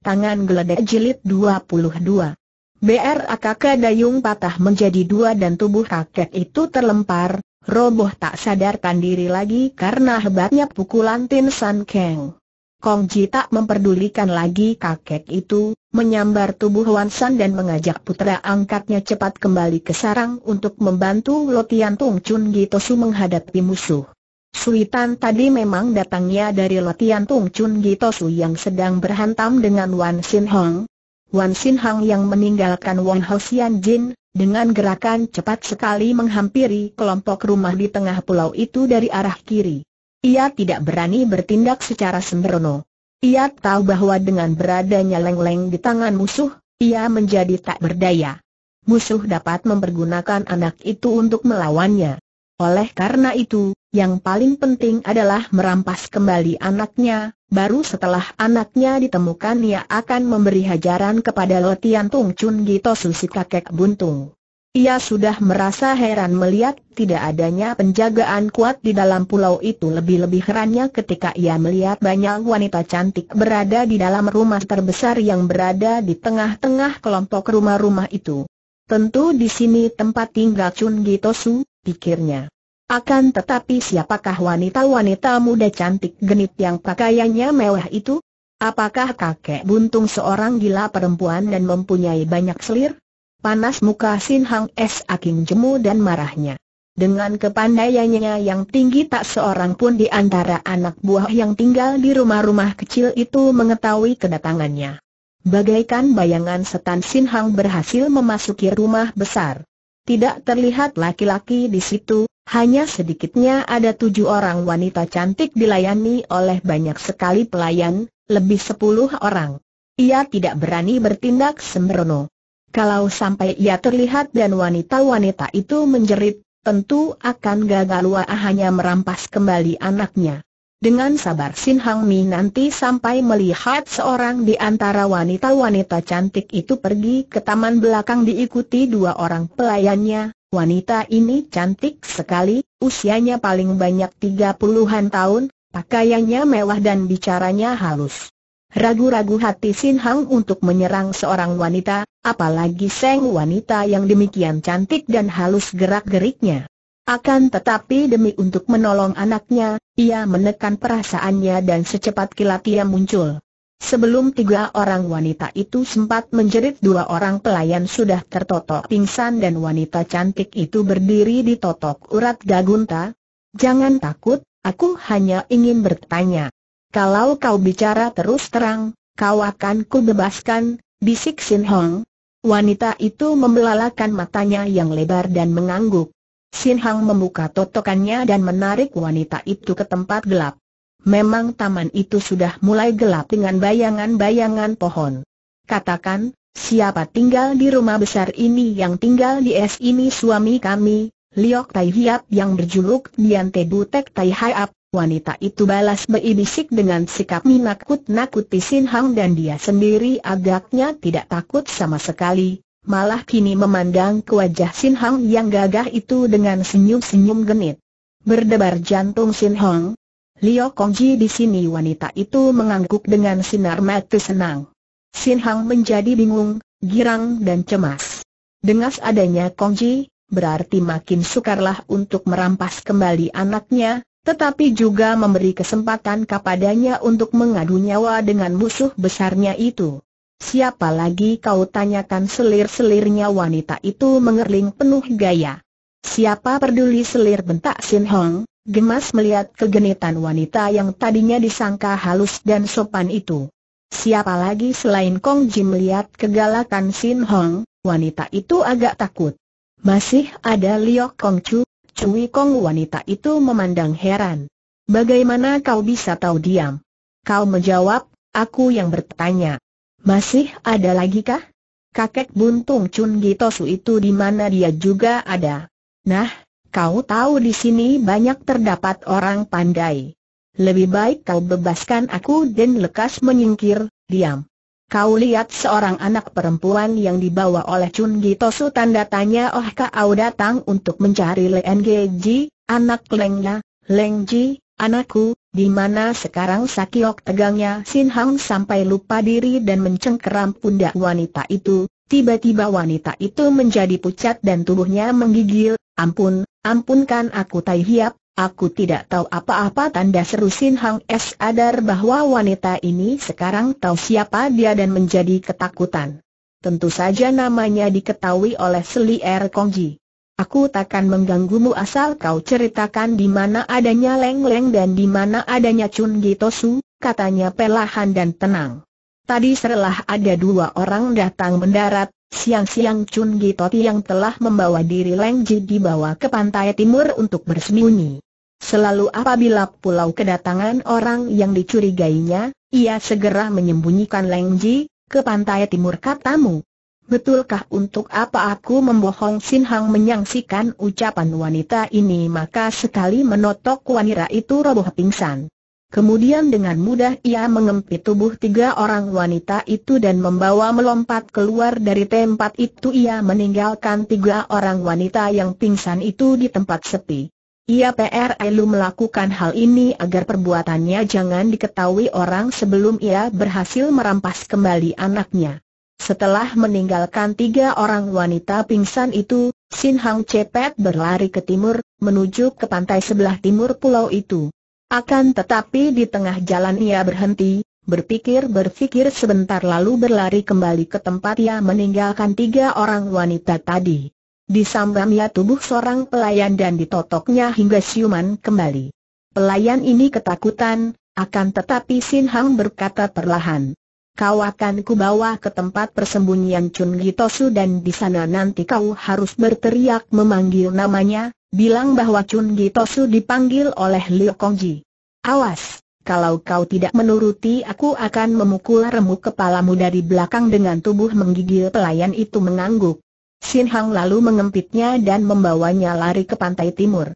Tangan geledek jilid 22. BR AKK dayung patah menjadi dua dan tubuh kakek itu terlempar, roboh tak sadarkan diri lagi karena hebatnya pukulan Tin San Kang. Kong Ji tak memperdulikan lagi kakek itu, menyambar tubuh Wan San dan mengajak putra angkatnya cepat kembali ke sarang untuk membantu Lotian Tung Chun Gitosu menghadapi musuh. Suitan tadi memang datangnya dari latihan Tung Chun Gitosu yang sedang berhantam dengan Wan Sin Hong. Wan Sin Hong yang meninggalkan Wan Sian Jin, dengan gerakan cepat sekali menghampiri kelompok rumah di tengah pulau itu dari arah kiri. Ia tidak berani bertindak secara sembrono. Ia tahu bahwa dengan beradanya leng-leng di tangan musuh, ia menjadi tak berdaya. Musuh dapat mempergunakan anak itu untuk melawannya. Oleh karena itu, yang paling penting adalah merampas kembali anaknya, baru setelah anaknya ditemukan ia akan memberi hajaran kepada Lotian Tung Chun Gito Susi kakek buntung. Ia sudah merasa heran melihat tidak adanya penjagaan kuat di dalam pulau itu lebih-lebih herannya ketika ia melihat banyak wanita cantik berada di dalam rumah terbesar yang berada di tengah-tengah kelompok rumah-rumah itu. Tentu di sini tempat tinggal Chun Su, pikirnya. Akan tetapi siapakah wanita-wanita muda cantik genit yang pakaiannya mewah itu? Apakah kakek buntung seorang gila perempuan dan mempunyai banyak selir? Panas muka Sin Hang Es aking jemu dan marahnya. Dengan kepandaiannya yang tinggi tak seorang pun di antara anak buah yang tinggal di rumah-rumah kecil itu mengetahui kedatangannya. Bagaikan bayangan setan Sin Hang berhasil memasuki rumah besar. Tidak terlihat laki-laki di situ, hanya sedikitnya ada tujuh orang wanita cantik dilayani oleh banyak sekali pelayan, lebih sepuluh orang. Ia tidak berani bertindak sembrono. Kalau sampai ia terlihat dan wanita-wanita itu menjerit, tentu akan gagal wahanya merampas kembali anaknya. Dengan sabar Sin Hang Mi nanti sampai melihat seorang di antara wanita-wanita cantik itu pergi ke taman belakang diikuti dua orang pelayannya. Wanita ini cantik sekali, usianya paling banyak tiga puluhan tahun, pakaiannya mewah dan bicaranya halus. Ragu-ragu hati Sin Hang untuk menyerang seorang wanita, apalagi seng wanita yang demikian cantik dan halus gerak-geriknya. Akan tetapi demi untuk menolong anaknya, ia menekan perasaannya dan secepat kilat ia muncul. Sebelum tiga orang wanita itu sempat menjerit dua orang pelayan sudah tertotok pingsan dan wanita cantik itu berdiri di totok urat gagunta. Jangan takut, aku hanya ingin bertanya. Kalau kau bicara terus terang, kau akan ku bebaskan, bisik Sin Hong. Wanita itu membelalakan matanya yang lebar dan mengangguk. Sin Hang membuka totokannya dan menarik wanita itu ke tempat gelap. Memang taman itu sudah mulai gelap dengan bayangan-bayangan pohon. Katakan, siapa tinggal di rumah besar ini yang tinggal di es ini suami kami, Liok Tai Hiap yang berjuluk Diante Butek Tai Hiap, wanita itu balas beibisik dengan sikap minakut-nakuti Sin Hang dan dia sendiri agaknya tidak takut sama sekali, malah kini memandang ke wajah Sin Hang yang gagah itu dengan senyum-senyum genit. Berdebar jantung Sin Hang. Liu Kongji di sini wanita itu mengangguk dengan sinar mata senang. Sin Hang menjadi bingung, girang dan cemas. Dengan adanya Kongji, berarti makin sukarlah untuk merampas kembali anaknya, tetapi juga memberi kesempatan kepadanya untuk mengadu nyawa dengan musuh besarnya itu. Siapa lagi kau tanyakan selir-selirnya wanita itu mengerling penuh gaya. Siapa peduli selir bentak Sin Hong, gemas melihat kegenitan wanita yang tadinya disangka halus dan sopan itu. Siapa lagi selain Kong Jim melihat kegalakan Sin Hong, wanita itu agak takut. Masih ada Liok Kong Chu, Cui Kong wanita itu memandang heran. Bagaimana kau bisa tahu diam? Kau menjawab, aku yang bertanya. Masih ada lagi kah? Kakek buntung Chun Gitosu itu di mana dia juga ada. Nah, kau tahu di sini banyak terdapat orang pandai. Lebih baik kau bebaskan aku dan lekas menyingkir, diam. Kau lihat seorang anak perempuan yang dibawa oleh Chun Gitosu tanda tanya oh kau datang untuk mencari Leng Ji, anak Lengnya, Leng Ji, Anakku, di mana sekarang Sakiok tegangnya Sin Hang sampai lupa diri dan mencengkeram pundak wanita itu, tiba-tiba wanita itu menjadi pucat dan tubuhnya menggigil, ampun, ampunkan aku Tai Hiap, aku tidak tahu apa-apa tanda seru Sin Hang Es sadar bahwa wanita ini sekarang tahu siapa dia dan menjadi ketakutan. Tentu saja namanya diketahui oleh Selier Kongji. Aku takkan mengganggumu asal kau ceritakan di mana adanya Leng Leng dan di mana adanya Chun Gitosu, katanya pelahan dan tenang. Tadi serlah ada dua orang datang mendarat, siang-siang Chun Gitoti yang telah membawa diri Leng Ji dibawa ke pantai timur untuk bersembunyi. Selalu apabila pulau kedatangan orang yang dicurigainya, ia segera menyembunyikan Leng Ji, ke pantai timur katamu, Betulkah untuk apa aku membohong Sin Hang menyangsikan ucapan wanita ini maka sekali menotok wanita itu roboh pingsan. Kemudian dengan mudah ia mengempit tubuh tiga orang wanita itu dan membawa melompat keluar dari tempat itu ia meninggalkan tiga orang wanita yang pingsan itu di tempat sepi. Ia PRLU melakukan hal ini agar perbuatannya jangan diketahui orang sebelum ia berhasil merampas kembali anaknya. Setelah meninggalkan tiga orang wanita pingsan itu, Sin Hang cepat berlari ke timur, menuju ke pantai sebelah timur pulau itu. Akan tetapi di tengah jalan ia berhenti, berpikir-berpikir sebentar lalu berlari kembali ke tempat ia meninggalkan tiga orang wanita tadi. Disambamnya tubuh seorang pelayan dan ditotoknya hingga siuman kembali. Pelayan ini ketakutan, akan tetapi Sin Hang berkata perlahan kau akan kubawa ke tempat persembunyian Chun Gitosu dan di sana nanti kau harus berteriak memanggil namanya, bilang bahwa Chun Gitosu dipanggil oleh Liu Kongji. Awas, kalau kau tidak menuruti aku akan memukul remuk kepalamu dari belakang dengan tubuh menggigil pelayan itu mengangguk. Sin Hang lalu mengempitnya dan membawanya lari ke pantai timur.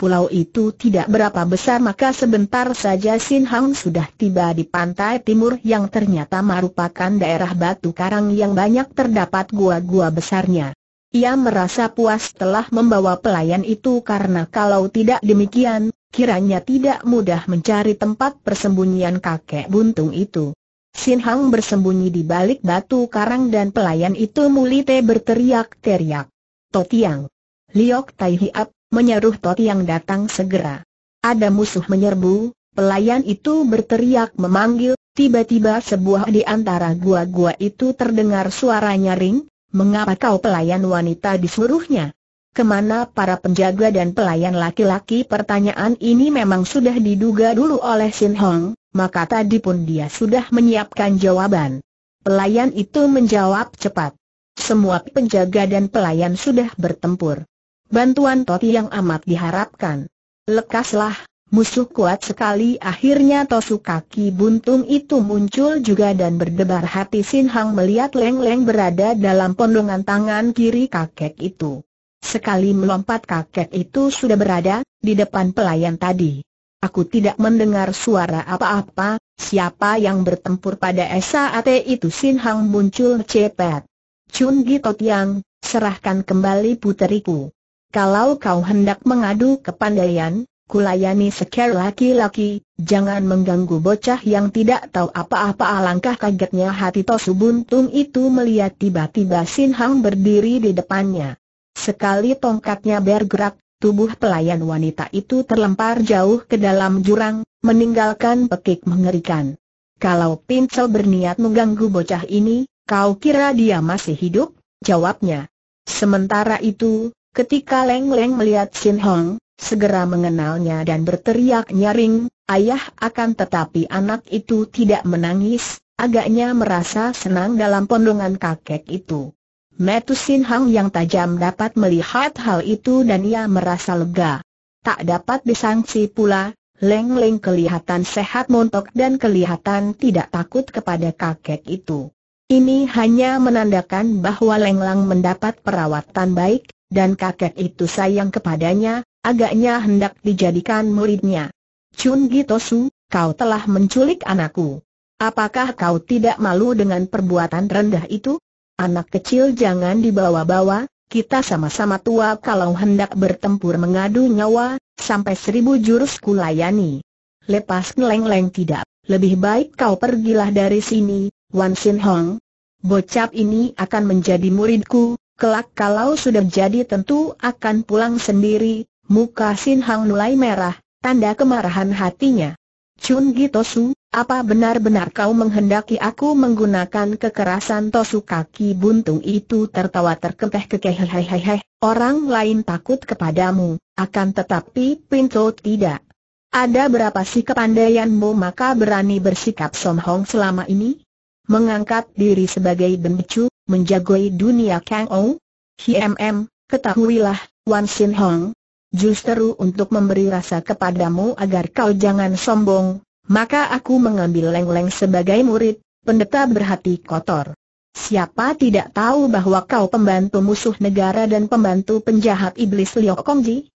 Pulau itu tidak berapa besar maka sebentar saja Sin Hang sudah tiba di pantai timur yang ternyata merupakan daerah batu karang yang banyak terdapat gua-gua besarnya. Ia merasa puas telah membawa pelayan itu karena kalau tidak demikian, kiranya tidak mudah mencari tempat persembunyian kakek buntung itu. Sin Hang bersembunyi di balik batu karang dan pelayan itu mulite berteriak-teriak. Totiang! Liok Tai Hiap, menyeruh Tot yang datang segera. Ada musuh menyerbu, pelayan itu berteriak memanggil, tiba-tiba sebuah di antara gua-gua itu terdengar suara nyaring, mengapa kau pelayan wanita disuruhnya? Kemana para penjaga dan pelayan laki-laki pertanyaan ini memang sudah diduga dulu oleh Sin Hong, maka tadi pun dia sudah menyiapkan jawaban. Pelayan itu menjawab cepat. Semua penjaga dan pelayan sudah bertempur. Bantuan Toti yang amat diharapkan. Lekaslah, musuh kuat sekali akhirnya tosu kaki buntung itu muncul juga dan berdebar hati Sin Hang melihat Leng-Leng berada dalam pondongan tangan kiri kakek itu. Sekali melompat kakek itu sudah berada, di depan pelayan tadi. Aku tidak mendengar suara apa-apa, siapa yang bertempur pada SAAT itu Sin Hang muncul cepat. Chun Gito yang, serahkan kembali puteriku kalau kau hendak mengadu kepandaian, kulayani sekali laki-laki, jangan mengganggu bocah yang tidak tahu apa-apa alangkah kagetnya hati Tosu Buntung itu melihat tiba-tiba Sin Hang berdiri di depannya. Sekali tongkatnya bergerak, tubuh pelayan wanita itu terlempar jauh ke dalam jurang, meninggalkan pekik mengerikan. Kalau Pincel berniat mengganggu bocah ini, kau kira dia masih hidup? Jawabnya. Sementara itu, Ketika Leng Leng melihat Sin Hong, segera mengenalnya dan berteriak nyaring, ayah akan tetapi anak itu tidak menangis, agaknya merasa senang dalam pondongan kakek itu. Metu Sin Hong yang tajam dapat melihat hal itu dan ia merasa lega. Tak dapat disangsi pula, Leng Leng kelihatan sehat montok dan kelihatan tidak takut kepada kakek itu. Ini hanya menandakan bahwa Leng Leng mendapat perawatan baik, dan kakek itu sayang kepadanya, agaknya hendak dijadikan muridnya. Chun Gitosu, kau telah menculik anakku. Apakah kau tidak malu dengan perbuatan rendah itu? Anak kecil jangan dibawa-bawa, kita sama-sama tua kalau hendak bertempur mengadu nyawa, sampai seribu jurus kulayani. Lepas ngeleng-leng tidak, lebih baik kau pergilah dari sini, Wan Sin Hong. Bocap ini akan menjadi muridku, Kelak kalau sudah jadi tentu akan pulang sendiri, muka Sin Hang mulai merah, tanda kemarahan hatinya. Chun Gi Tosu, apa benar-benar kau menghendaki aku menggunakan kekerasan Tosu kaki buntung itu tertawa terkekeh-kekeh hehehe, orang lain takut kepadamu, akan tetapi Pinto tidak. Ada berapa sih kepandaianmu maka berani bersikap sombong selama ini? Mengangkat diri sebagai bencu, menjagoi dunia Kang O? HMM, ketahuilah, Wan Sin Hong. Justru untuk memberi rasa kepadamu agar kau jangan sombong, maka aku mengambil Leng Leng sebagai murid, pendeta berhati kotor. Siapa tidak tahu bahwa kau pembantu musuh negara dan pembantu penjahat iblis Liu Kongji?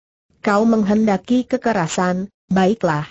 Kau menghendaki kekerasan, baiklah.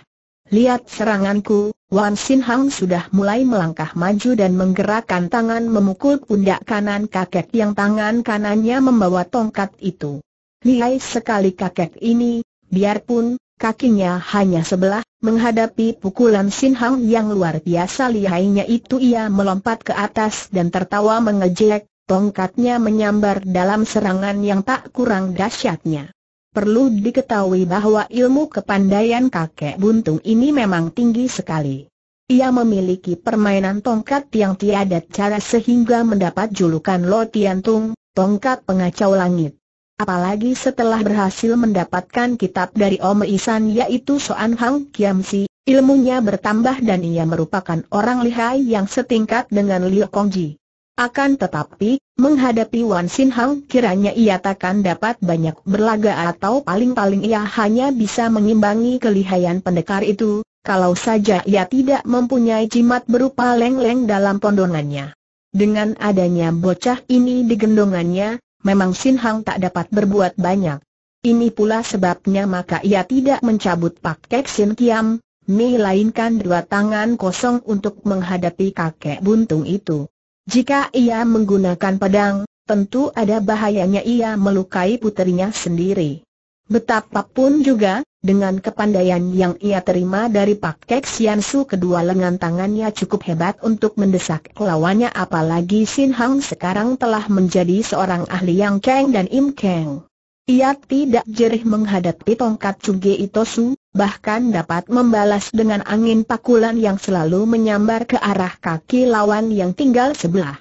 Lihat seranganku, Wan Sin Hang sudah mulai melangkah maju dan menggerakkan tangan memukul pundak kanan kakek yang tangan kanannya membawa tongkat itu. Lihai sekali kakek ini, biarpun kakinya hanya sebelah, menghadapi pukulan Sin Hang yang luar biasa lihainya itu ia melompat ke atas dan tertawa mengejek, tongkatnya menyambar dalam serangan yang tak kurang dahsyatnya. Perlu diketahui bahwa ilmu kepandaian kakek buntung ini memang tinggi sekali. Ia memiliki permainan tongkat yang tiada cara sehingga mendapat julukan Lo Tiantung, tongkat pengacau langit. Apalagi setelah berhasil mendapatkan kitab dari Om Isan yaitu Soan Hang Kiamsi, ilmunya bertambah dan ia merupakan orang lihai yang setingkat dengan Liu Kongji. Akan tetapi, menghadapi Wan Sin Hang kiranya ia takkan dapat banyak berlaga atau paling-paling ia hanya bisa mengimbangi kelihayan pendekar itu, kalau saja ia tidak mempunyai jimat berupa leng-leng dalam pondongannya. Dengan adanya bocah ini di gendongannya, memang Sin Hang tak dapat berbuat banyak. Ini pula sebabnya maka ia tidak mencabut Pak Sin Kiam, melainkan dua tangan kosong untuk menghadapi kakek buntung itu. Jika ia menggunakan pedang, tentu ada bahayanya ia melukai puterinya sendiri. Betapapun juga, dengan kepandaian yang ia terima dari Pak Kek Sian Su kedua lengan tangannya cukup hebat untuk mendesak lawannya apalagi Sin Hang sekarang telah menjadi seorang ahli yang keng dan im keng. Ia tidak jerih menghadapi tongkat Cuge Itosu, bahkan dapat membalas dengan angin pakulan yang selalu menyambar ke arah kaki lawan yang tinggal sebelah.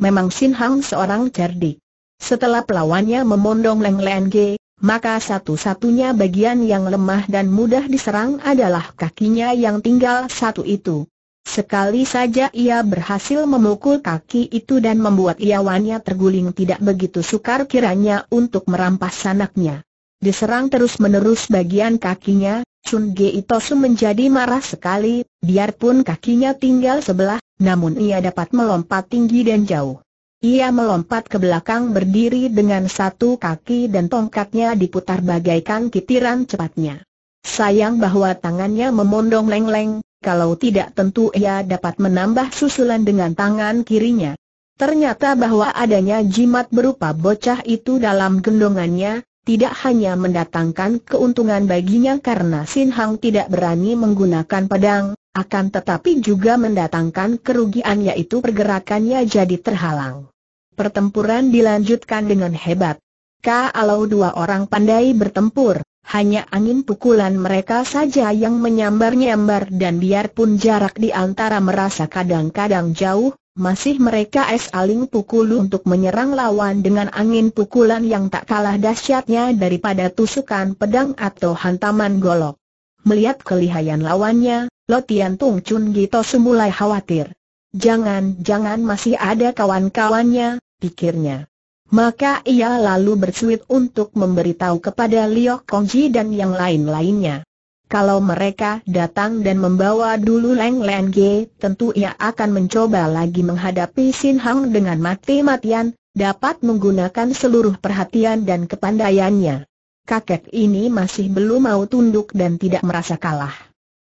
Memang Sin Hang seorang cerdik. Setelah pelawannya memondong Leng Len Ge, maka satu-satunya bagian yang lemah dan mudah diserang adalah kakinya yang tinggal satu itu. Sekali saja ia berhasil memukul kaki itu dan membuat Iawannya terguling tidak begitu sukar kiranya untuk merampas sanaknya. Diserang terus-menerus bagian kakinya, Chun Ge Itosu menjadi marah sekali, biarpun kakinya tinggal sebelah, namun ia dapat melompat tinggi dan jauh. Ia melompat ke belakang berdiri dengan satu kaki dan tongkatnya diputar bagaikan kitiran cepatnya. Sayang bahwa tangannya memondong leng-leng, kalau tidak tentu ia dapat menambah susulan dengan tangan kirinya. Ternyata bahwa adanya jimat berupa bocah itu dalam gendongannya, tidak hanya mendatangkan keuntungan baginya karena Sin Hang tidak berani menggunakan pedang, akan tetapi juga mendatangkan kerugian yaitu pergerakannya jadi terhalang. Pertempuran dilanjutkan dengan hebat. Kalau dua orang pandai bertempur, hanya angin pukulan mereka saja yang menyambar-nyambar dan biarpun jarak di antara merasa kadang-kadang jauh, masih mereka es aling pukul untuk menyerang lawan dengan angin pukulan yang tak kalah dahsyatnya daripada tusukan pedang atau hantaman golok. Melihat kelihayan lawannya, Lotian Tung Chun Gito semulai khawatir. Jangan-jangan masih ada kawan-kawannya, pikirnya. Maka ia lalu bersuit untuk memberitahu kepada Liu Kongji dan yang lain-lainnya. Kalau mereka datang dan membawa dulu Leng Leng Ge, tentu ia akan mencoba lagi menghadapi Sin Hang dengan mati-matian, dapat menggunakan seluruh perhatian dan kepandaiannya. Kakek ini masih belum mau tunduk dan tidak merasa kalah.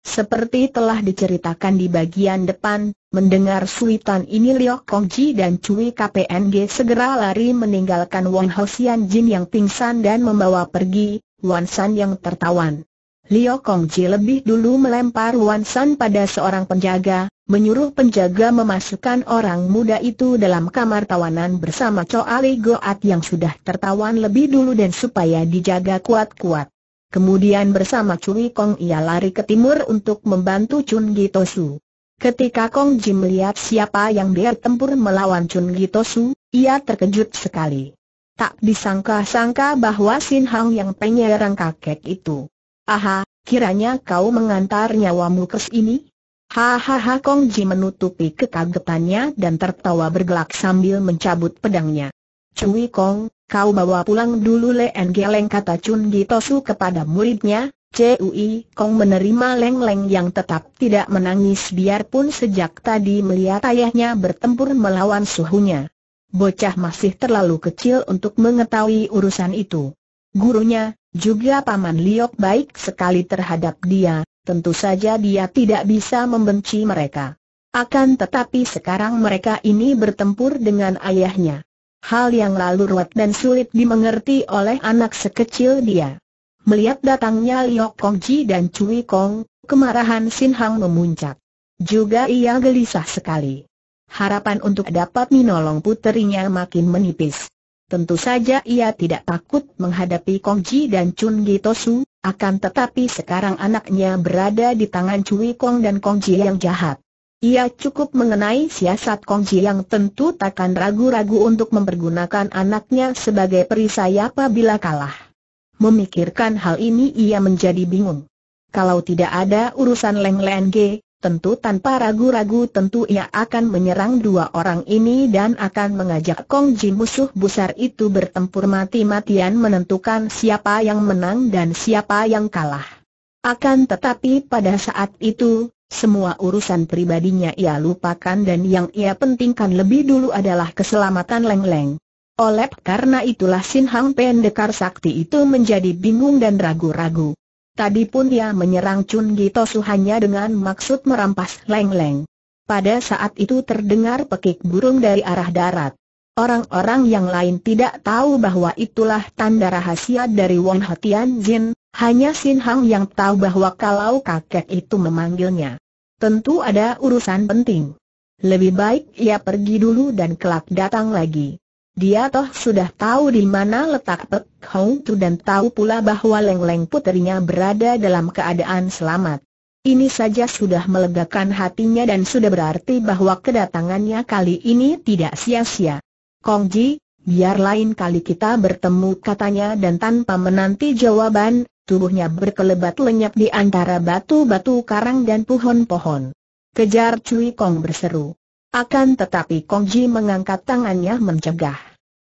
Seperti telah diceritakan di bagian depan, mendengar suitan ini Kong Kongji dan Cui KPNG segera lari meninggalkan Wan Hosian Jin yang pingsan dan membawa pergi Wan San yang tertawan. Kong Kongji lebih dulu melempar Wan San pada seorang penjaga, menyuruh penjaga memasukkan orang muda itu dalam kamar tawanan bersama Choa Ali Goat yang sudah tertawan lebih dulu dan supaya dijaga kuat-kuat. Kemudian bersama Cui Kong ia lari ke timur untuk membantu Chun Gitosu. Ketika Kong Jim melihat siapa yang dia tempur melawan Chun Gitosu, ia terkejut sekali. Tak disangka-sangka bahwa Sin Hang yang penyerang kakek itu. Aha, kiranya kau mengantar nyawamu ke sini? Hahaha Kong Ji menutupi kekagetannya dan tertawa bergelak sambil mencabut pedangnya. Cui Kong, kau bawa pulang dulu Leng Geleng kata Chun Gi Tosu kepada muridnya, Cui Kong menerima Leng Leng yang tetap tidak menangis biarpun sejak tadi melihat ayahnya bertempur melawan suhunya. Bocah masih terlalu kecil untuk mengetahui urusan itu. Gurunya, juga Paman Liok baik sekali terhadap dia, tentu saja dia tidak bisa membenci mereka. Akan tetapi sekarang mereka ini bertempur dengan ayahnya. Hal yang lalu ruwet dan sulit dimengerti oleh anak sekecil dia. Melihat datangnya Liok Kong Ji dan Cui Kong, kemarahan Sin Hang memuncak. Juga ia gelisah sekali. Harapan untuk dapat menolong puterinya makin menipis. Tentu saja ia tidak takut menghadapi Kong Ji dan Chun Gitosu, akan tetapi sekarang anaknya berada di tangan Cui Kong dan Kong Ji yang jahat. Ia cukup mengenai siasat Kongji yang tentu takkan ragu-ragu untuk mempergunakan anaknya sebagai perisai apabila kalah. Memikirkan hal ini ia menjadi bingung. Kalau tidak ada urusan Leng Leng Ge, tentu tanpa ragu-ragu tentu ia akan menyerang dua orang ini dan akan mengajak Kongji musuh besar itu bertempur mati-matian menentukan siapa yang menang dan siapa yang kalah. Akan tetapi pada saat itu, semua urusan pribadinya ia lupakan dan yang ia pentingkan lebih dulu adalah keselamatan Leng Leng. Oleh karena itulah Sin Hang Pendekar Sakti itu menjadi bingung dan ragu-ragu. Tadi pun ia menyerang Chun Gitosu hanya dengan maksud merampas Leng Leng. Pada saat itu terdengar pekik burung dari arah darat. Orang-orang yang lain tidak tahu bahwa itulah tanda rahasia dari Wang Hatian Jin, hanya Sin Hang yang tahu bahwa kalau kakek itu memanggilnya. Tentu ada urusan penting. Lebih baik ia pergi dulu dan kelak datang lagi. Dia toh sudah tahu di mana letak Pek Hong Tu dan tahu pula bahwa Leng Leng puterinya berada dalam keadaan selamat. Ini saja sudah melegakan hatinya dan sudah berarti bahwa kedatangannya kali ini tidak sia-sia. Kong Ji, biar lain kali kita bertemu katanya dan tanpa menanti jawaban, tubuhnya berkelebat lenyap di antara batu-batu karang dan pohon-pohon. Kejar Cui Kong berseru. Akan tetapi Kong Ji mengangkat tangannya mencegah.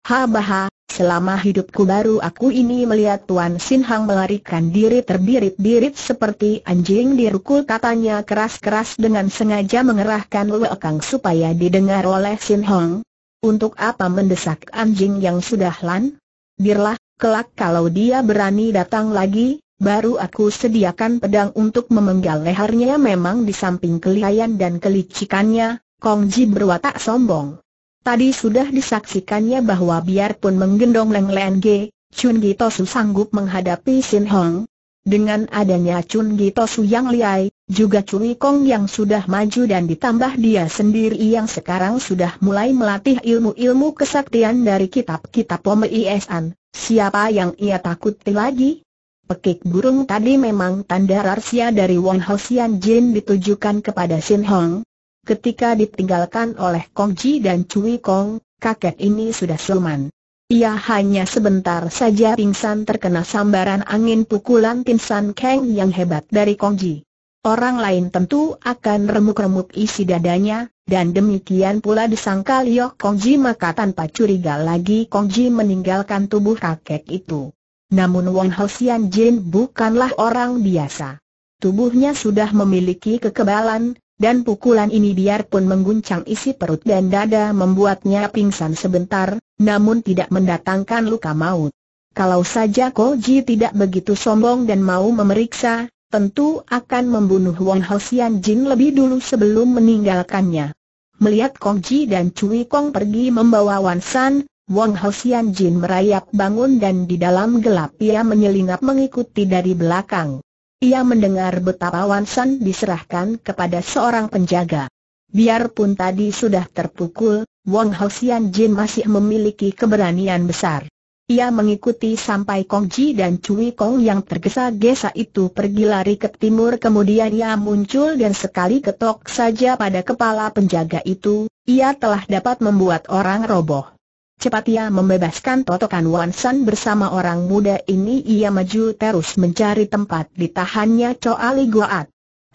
Habaha, selama hidupku baru aku ini melihat Tuan Sin Hang melarikan diri terbirit-birit seperti anjing dirukul katanya keras-keras dengan sengaja mengerahkan lewekang supaya didengar oleh Sin Hang, untuk apa mendesak anjing yang sudah lan? Dirlah, kelak kalau dia berani datang lagi, baru aku sediakan pedang untuk memenggal lehernya memang di samping kelihayan dan kelicikannya, Kongji berwatak sombong. Tadi sudah disaksikannya bahwa biarpun menggendong Leng leng, Ge, Chun Gito sanggup menghadapi Sin Hong, dengan adanya Chun Gito yang Liai, juga Cui Kong yang sudah maju dan ditambah dia sendiri yang sekarang sudah mulai melatih ilmu-ilmu kesaktian dari kitab-kitab Iesan, siapa yang ia takuti lagi? Pekik burung tadi memang tanda rahsia dari Wong Sian Jin ditujukan kepada Sin Hong. Ketika ditinggalkan oleh Kong Ji dan Cui Kong, kakek ini sudah sulman. Ia hanya sebentar saja pingsan terkena sambaran angin pukulan pingsan keng yang hebat dari Kongji. Orang lain tentu akan remuk-remuk isi dadanya, dan demikian pula disangka Kong Kongji maka tanpa curiga lagi Kongji meninggalkan tubuh kakek itu. Namun Wong Hosian Jin bukanlah orang biasa. Tubuhnya sudah memiliki kekebalan, dan pukulan ini biarpun mengguncang isi perut dan dada membuatnya pingsan sebentar, namun tidak mendatangkan luka maut. Kalau saja Koji tidak begitu sombong dan mau memeriksa, tentu akan membunuh Wong Hosian Jin lebih dulu sebelum meninggalkannya. Melihat Koji dan Cui Kong pergi membawa Wan San, Wong Hosian Jin merayap bangun dan di dalam gelap ia menyelinap mengikuti dari belakang. Ia mendengar betapa Wansan diserahkan kepada seorang penjaga. Biarpun tadi sudah terpukul, Wong Hoxian Jin masih memiliki keberanian besar. Ia mengikuti sampai Kong Ji dan Cui Kong yang tergesa-gesa itu pergi lari ke timur kemudian ia muncul dan sekali ketok saja pada kepala penjaga itu, ia telah dapat membuat orang roboh. Cepat ia membebaskan totokan Wansan bersama orang muda ini ia maju terus mencari tempat ditahannya Choa Li Goat.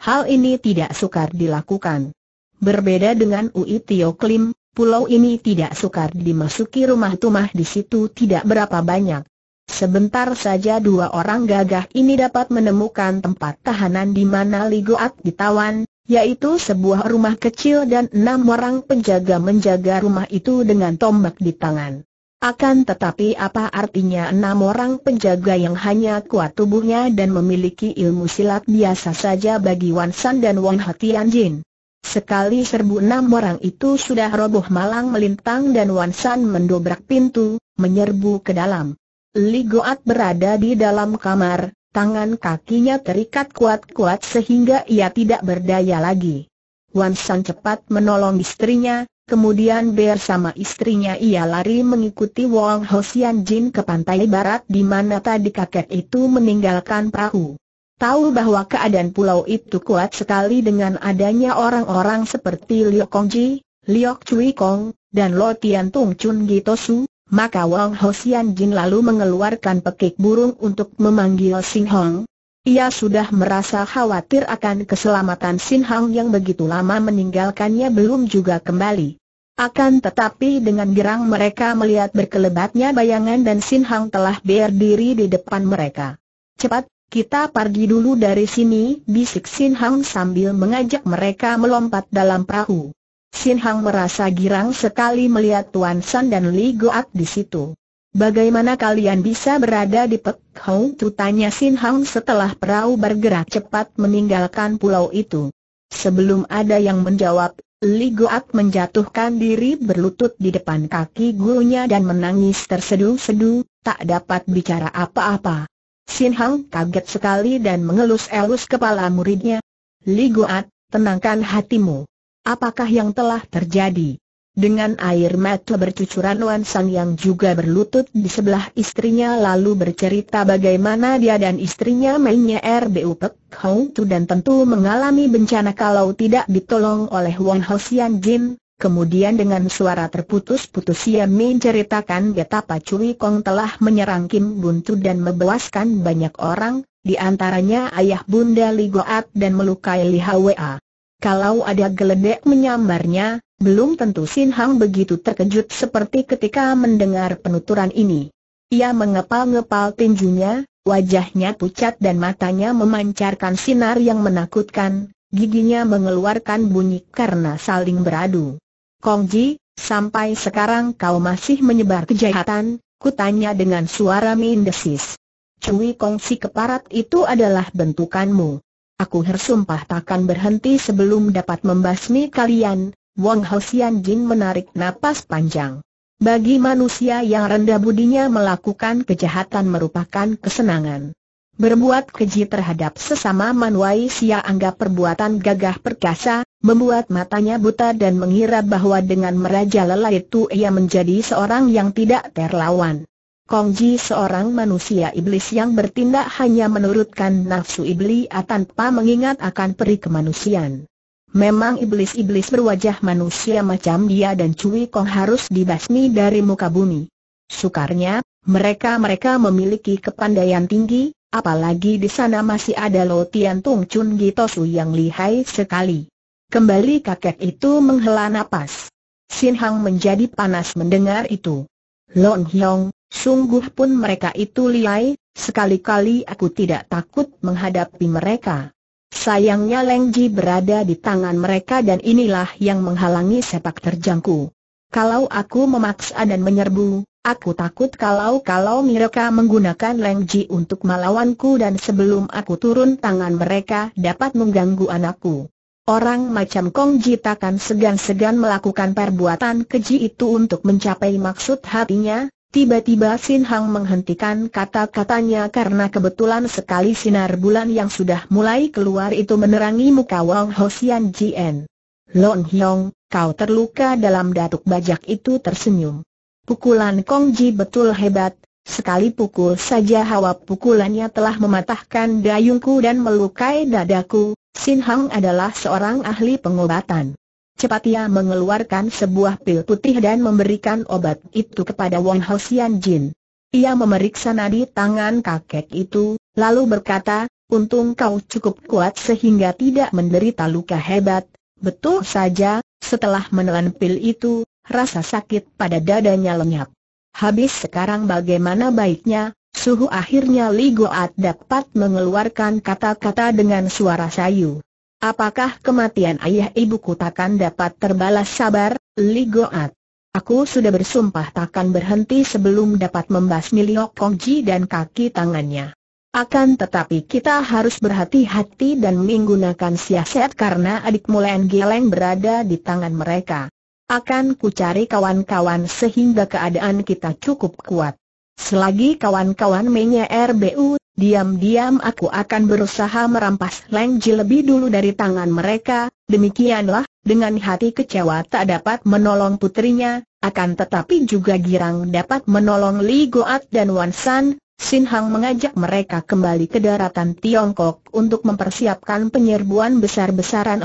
Hal ini tidak sukar dilakukan. Berbeda dengan Ui Tio Klim, pulau ini tidak sukar dimasuki rumah tumah di situ tidak berapa banyak. Sebentar saja dua orang gagah ini dapat menemukan tempat tahanan di mana Li Goat ditawan, yaitu sebuah rumah kecil dan enam orang penjaga menjaga rumah itu dengan tombak di tangan. Akan tetapi apa artinya enam orang penjaga yang hanya kuat tubuhnya dan memiliki ilmu silat biasa saja bagi Wan San dan Wang Hatian Jin? Sekali serbu enam orang itu sudah roboh malang melintang dan Wan San mendobrak pintu, menyerbu ke dalam. Li Goat berada di dalam kamar, Tangan kakinya terikat kuat-kuat sehingga ia tidak berdaya lagi. Wan San cepat menolong istrinya, kemudian bersama istrinya ia lari mengikuti Wong Hosian Jin ke pantai barat di mana tadi kakek itu meninggalkan perahu. Tahu bahwa keadaan pulau itu kuat sekali dengan adanya orang-orang seperti Liu Kongji, Liu Cui Kong, dan Lo Tian Tung Chun Gitosu, maka Wang Hosian Jin lalu mengeluarkan pekik burung untuk memanggil Sin Hong. Ia sudah merasa khawatir akan keselamatan Sin Hong yang begitu lama meninggalkannya belum juga kembali. Akan tetapi dengan girang mereka melihat berkelebatnya bayangan dan Sin Hong telah berdiri di depan mereka. Cepat, kita pergi dulu dari sini, bisik Sin Hong sambil mengajak mereka melompat dalam perahu. Sin Hang merasa girang sekali melihat Tuan San dan Li Goat di situ. Bagaimana kalian bisa berada di Pek Hong? Tanya Sin Hang setelah perahu bergerak cepat meninggalkan pulau itu. Sebelum ada yang menjawab, Li Goat menjatuhkan diri berlutut di depan kaki gurunya dan menangis terseduh sedu tak dapat bicara apa-apa. Sin Hang kaget sekali dan mengelus-elus kepala muridnya. Li Goat, tenangkan hatimu. Apakah yang telah terjadi? Dengan air mata bercucuran Wan Sang yang juga berlutut di sebelah istrinya lalu bercerita bagaimana dia dan istrinya mainnya RBU Pek Hong Tu dan tentu mengalami bencana kalau tidak ditolong oleh Wan Ho Sian Jin. Kemudian dengan suara terputus-putus ia menceritakan betapa Cui Kong telah menyerang Kim Buntu dan membewaskan banyak orang, di antaranya ayah Bunda Li Ligoat dan melukai Li Hwa. Kalau ada geledek menyambarnya, belum tentu Sin Hang begitu terkejut seperti ketika mendengar penuturan ini. Ia mengepal-ngepal tinjunya, wajahnya pucat dan matanya memancarkan sinar yang menakutkan, giginya mengeluarkan bunyi karena saling beradu. Kong Ji, sampai sekarang kau masih menyebar kejahatan, kutanya dengan suara mendesis. Cui Kong Si keparat itu adalah bentukanmu. Aku bersumpah takkan berhenti sebelum dapat membasmi kalian. Wang Hosian Jin menarik napas panjang. Bagi manusia yang rendah budinya melakukan kejahatan merupakan kesenangan. Berbuat keji terhadap sesama manusia sia anggap perbuatan gagah perkasa, membuat matanya buta dan mengira bahwa dengan meraja lelah itu ia menjadi seorang yang tidak terlawan. Kong Ji seorang manusia iblis yang bertindak hanya menurutkan nafsu iblis tanpa mengingat akan peri kemanusiaan. Memang iblis-iblis berwajah manusia macam dia dan Cui Kong harus dibasmi dari muka bumi. Sukarnya, mereka-mereka memiliki kepandaian tinggi, apalagi di sana masih ada Lo Tian Tung Chun Gitosu yang lihai sekali. Kembali kakek itu menghela napas. Sin Hang menjadi panas mendengar itu. Lon Hyong, Sungguh pun mereka itu liai, sekali-kali aku tidak takut menghadapi mereka. Sayangnya Leng berada di tangan mereka dan inilah yang menghalangi sepak terjangku. Kalau aku memaksa dan menyerbu, aku takut kalau-kalau mereka menggunakan Leng untuk melawanku dan sebelum aku turun tangan mereka dapat mengganggu anakku. Orang macam Kongji takkan segan-segan melakukan perbuatan keji itu untuk mencapai maksud hatinya, Tiba-tiba Sin Hang menghentikan kata-katanya karena kebetulan sekali sinar bulan yang sudah mulai keluar itu menerangi muka Wang Hosian Jian. Long Hyong, kau terluka dalam datuk bajak itu tersenyum. Pukulan Kong Ji betul hebat, sekali pukul saja hawa pukulannya telah mematahkan dayungku dan melukai dadaku, Sin Hang adalah seorang ahli pengobatan. Cepat ia mengeluarkan sebuah pil putih dan memberikan obat itu kepada Wang Hsian Jin. Ia memeriksa nadi tangan kakek itu, lalu berkata, Untung kau cukup kuat sehingga tidak menderita luka hebat. Betul saja, setelah menelan pil itu, rasa sakit pada dadanya lenyap. Habis sekarang bagaimana baiknya, suhu akhirnya Li Goat dapat mengeluarkan kata-kata dengan suara sayu. Apakah kematian ayah ibuku takkan dapat terbalas sabar, Li Goat? Aku sudah bersumpah takkan berhenti sebelum dapat membasmi Liok Kongji dan kaki tangannya. Akan tetapi kita harus berhati-hati dan menggunakan siasat karena adik Mulan Geleng berada di tangan mereka. Akan ku cari kawan-kawan sehingga keadaan kita cukup kuat. Selagi kawan-kawan menye RBU Diam-diam aku akan berusaha merampas Leng lebih dulu dari tangan mereka, demikianlah, dengan hati kecewa tak dapat menolong putrinya, akan tetapi juga girang dapat menolong Li Goat dan Wan San, Sin Hang mengajak mereka kembali ke daratan Tiongkok untuk mempersiapkan penyerbuan besar-besaran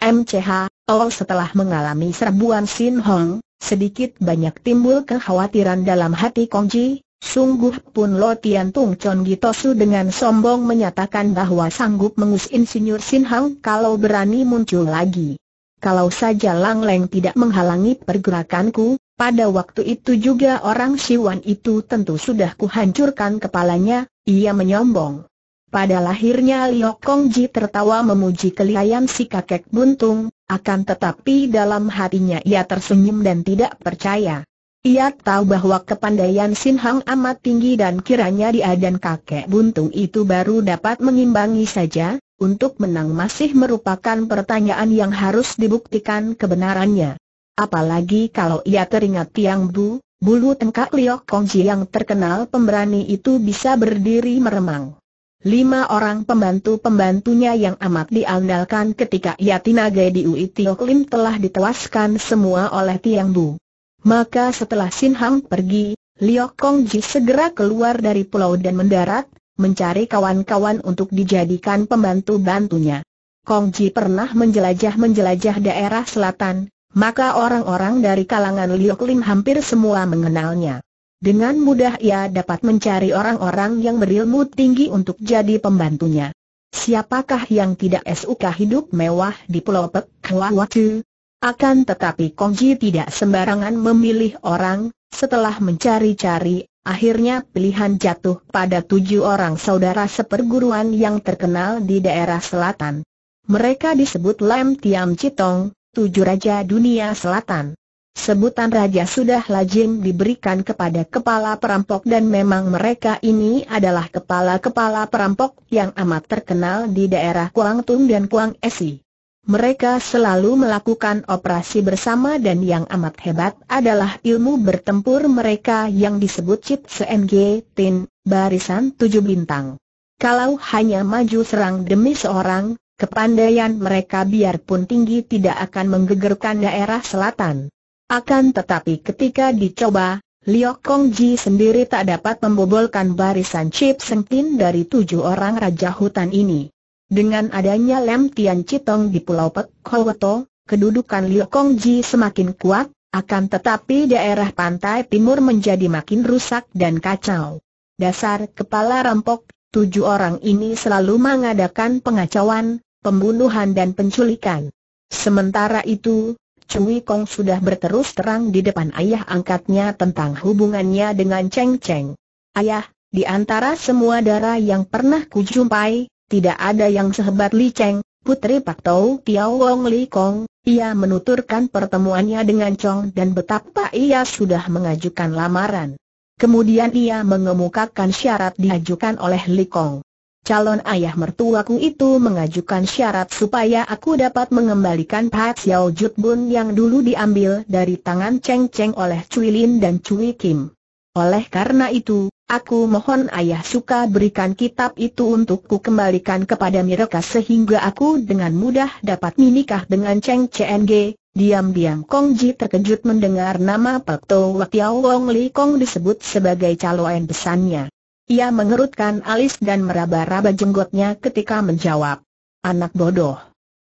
MCH, oh, oh setelah mengalami serbuan Sin Hong, sedikit banyak timbul kekhawatiran dalam hati Kong Ji. Sungguh pun Lo Tian Tung Chon Gitosu dengan sombong menyatakan bahwa sanggup mengus Insinyur Sin Hang kalau berani muncul lagi. Kalau saja Lang Leng tidak menghalangi pergerakanku, pada waktu itu juga orang Siwan itu tentu sudah kuhancurkan kepalanya, ia menyombong. Pada lahirnya Liu Ji tertawa memuji kelihayan si kakek buntung, akan tetapi dalam hatinya ia tersenyum dan tidak percaya. Ia tahu bahwa kepandaian Sin Hang amat tinggi dan kiranya dia dan kakek buntung itu baru dapat mengimbangi saja, untuk menang masih merupakan pertanyaan yang harus dibuktikan kebenarannya. Apalagi kalau ia teringat Tiang Bu, bulu tengkak Liok Kongji yang terkenal pemberani itu bisa berdiri meremang. Lima orang pembantu-pembantunya yang amat diandalkan ketika ia tinaga di Ui Tiok Lim telah ditewaskan semua oleh Tiang Bu. Maka setelah Sin Hang pergi, Liok Kong Ji segera keluar dari pulau dan mendarat, mencari kawan-kawan untuk dijadikan pembantu-bantunya. Kong Ji pernah menjelajah-menjelajah daerah selatan, maka orang-orang dari kalangan Liok Lim hampir semua mengenalnya. Dengan mudah ia dapat mencari orang-orang yang berilmu tinggi untuk jadi pembantunya. Siapakah yang tidak suka hidup mewah di Pulau Pek Watu? Akan tetapi Kongji tidak sembarangan memilih orang, setelah mencari-cari, akhirnya pilihan jatuh pada tujuh orang saudara seperguruan yang terkenal di daerah selatan. Mereka disebut Lam Tiam Citong, tujuh raja dunia selatan. Sebutan raja sudah lazim diberikan kepada kepala perampok dan memang mereka ini adalah kepala-kepala perampok yang amat terkenal di daerah Kuang Tung dan Kuang Esi. Mereka selalu melakukan operasi bersama dan yang amat hebat adalah ilmu bertempur mereka yang disebut Chip CMG Tin, barisan tujuh bintang. Kalau hanya maju serang demi seorang, kepandaian mereka biarpun tinggi tidak akan menggegerkan daerah selatan. Akan tetapi ketika dicoba, Liok Kong Ji sendiri tak dapat membobolkan barisan Chip Tin dari tujuh orang Raja Hutan ini. Dengan adanya Lem Tian Chitong di Pulau Pek Kowoto, kedudukan Liu Ji semakin kuat, akan tetapi daerah pantai timur menjadi makin rusak dan kacau. Dasar kepala rampok, tujuh orang ini selalu mengadakan pengacauan, pembunuhan dan penculikan. Sementara itu, Cui Kong sudah berterus terang di depan ayah angkatnya tentang hubungannya dengan Cheng Cheng. Ayah, di antara semua darah yang pernah kujumpai, tidak ada yang sehebat Li Cheng, putri Pak Tau Tiao Wong Li Kong, ia menuturkan pertemuannya dengan Chong dan betapa ia sudah mengajukan lamaran. Kemudian ia mengemukakan syarat diajukan oleh Li Kong. Calon ayah mertuaku itu mengajukan syarat supaya aku dapat mengembalikan Pak Xiao Jut Bun yang dulu diambil dari tangan Cheng Cheng oleh Cui Lin dan Cui Kim. Oleh karena itu, Aku mohon ayah suka berikan kitab itu untuk ku kembalikan kepada mereka sehingga aku dengan mudah dapat menikah dengan Cheng Cheng. Diam-diam Kong Ji terkejut mendengar nama Pak Wak Wakiao Wong Li Kong disebut sebagai calon besarnya. Ia mengerutkan alis dan meraba-raba jenggotnya ketika menjawab. Anak bodoh.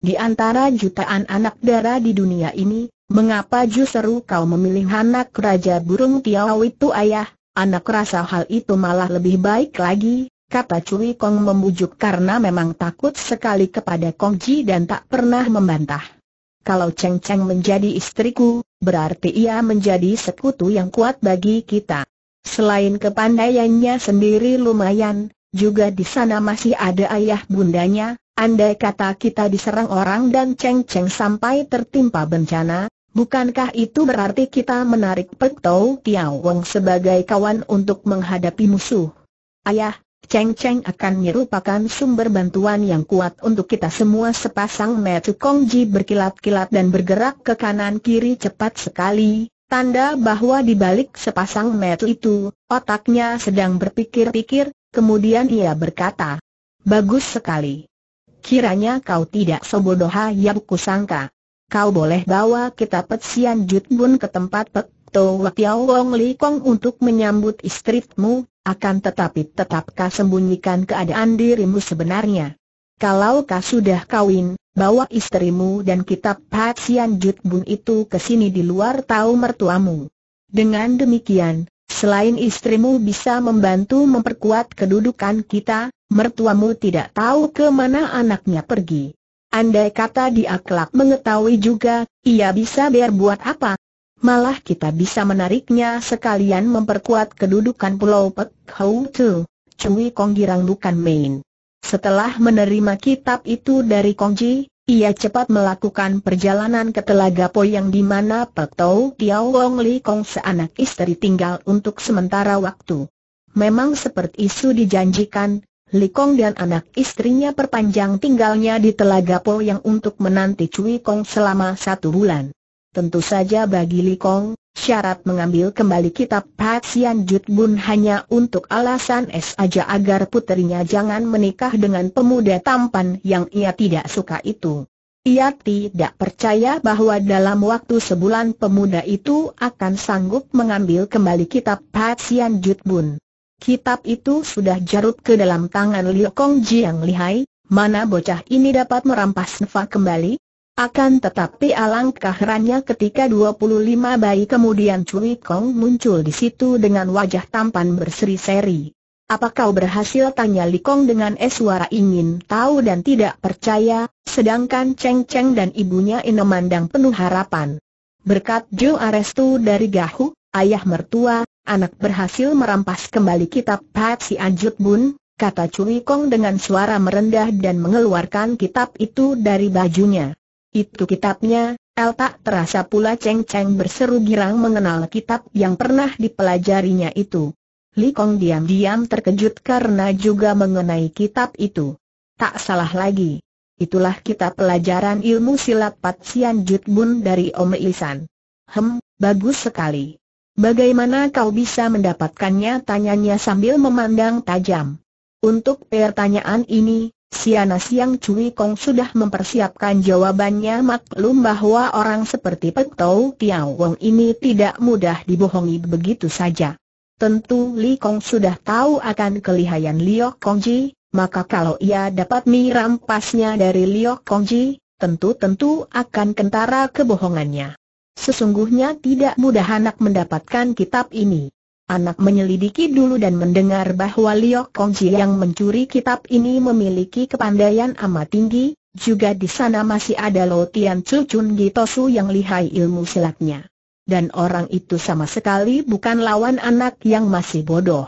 Di antara jutaan anak dara di dunia ini, mengapa justru kau memilih anak Raja Burung Tiaw itu ayah? Anak rasa hal itu malah lebih baik lagi, kata Cui Kong membujuk karena memang takut sekali kepada Kong Ji dan tak pernah membantah. Kalau Cheng Cheng menjadi istriku, berarti ia menjadi sekutu yang kuat bagi kita. Selain kepandaiannya sendiri lumayan, juga di sana masih ada ayah bundanya, andai kata kita diserang orang dan Cheng Cheng sampai tertimpa bencana, Bukankah itu berarti kita menarik tiao wong sebagai kawan untuk menghadapi musuh? Ayah, Cheng Cheng akan merupakan sumber bantuan yang kuat untuk kita semua sepasang metu Ji berkilat-kilat dan bergerak ke kanan-kiri cepat sekali, tanda bahwa di balik sepasang metu itu, otaknya sedang berpikir-pikir, kemudian ia berkata, Bagus sekali. Kiranya kau tidak sebodoh ya buku kusangka kau boleh bawa kita Pet Jut Bun ke tempat Pe Tua Tiao Wong Li Kong untuk menyambut istrimu, akan tetapi tetapkah sembunyikan keadaan dirimu sebenarnya. Kalau kau sudah kawin, bawa istrimu dan kitab Pat Sian Jut Bun itu ke sini di luar tahu mertuamu. Dengan demikian, selain istrimu bisa membantu memperkuat kedudukan kita, mertuamu tidak tahu ke mana anaknya pergi. Andai kata dia kelak mengetahui juga, ia bisa berbuat apa? Malah kita bisa menariknya sekalian memperkuat kedudukan Pulau Pek Hau Tu. Cui Kong Girang bukan main. Setelah menerima kitab itu dari Kongji, ia cepat melakukan perjalanan ke Telaga Po yang di mana Pek Tau Tiao Wong Li Kong seanak istri tinggal untuk sementara waktu. Memang seperti isu dijanjikan, Likong dan anak istrinya perpanjang tinggalnya di Telaga Po yang untuk menanti Cui Kong selama satu bulan. Tentu saja bagi Likong, syarat mengambil kembali kitab Patsian Jut Bun hanya untuk alasan es aja agar puterinya jangan menikah dengan pemuda tampan yang ia tidak suka itu. Ia tidak percaya bahwa dalam waktu sebulan pemuda itu akan sanggup mengambil kembali kitab Patsian Jut Bun. Kitab itu sudah jarut ke dalam tangan Liu Kong Jiang Lihai, mana bocah ini dapat merampas Neva kembali? Akan tetapi alangkah herannya ketika 25 bayi kemudian Cui Kong muncul di situ dengan wajah tampan berseri-seri. Apa kau berhasil? Tanya Li Kong dengan suara ingin tahu dan tidak percaya, sedangkan Cheng Cheng dan ibunya ino memandang penuh harapan. Berkat Jo Arestu dari Gahu, ayah mertua, anak berhasil merampas kembali kitab Pat Si Anjut Bun, kata Cui Kong dengan suara merendah dan mengeluarkan kitab itu dari bajunya. Itu kitabnya, El tak terasa pula Cheng Cheng berseru girang mengenal kitab yang pernah dipelajarinya itu. Li Kong diam-diam terkejut karena juga mengenai kitab itu. Tak salah lagi. Itulah kitab pelajaran ilmu silat Pat Sian Jut Bun dari Om Ilisan. Hem, bagus sekali. Bagaimana kau bisa mendapatkannya? Tanyanya sambil memandang tajam. Untuk pertanyaan ini, Siana Siang Cui Kong sudah mempersiapkan jawabannya maklum bahwa orang seperti Pek Tau Tiao Wong ini tidak mudah dibohongi begitu saja. Tentu Li Kong sudah tahu akan kelihayan Liok Kongji, maka kalau ia dapat merampasnya dari Liok Kongji, tentu-tentu akan kentara kebohongannya. Sesungguhnya tidak mudah anak mendapatkan kitab ini. Anak menyelidiki dulu dan mendengar bahwa Liok Kongji yang mencuri kitab ini memiliki kepandaian amat tinggi, juga di sana masih ada Lo Tian Chun Gitosu yang lihai ilmu silatnya. Dan orang itu sama sekali bukan lawan anak yang masih bodoh.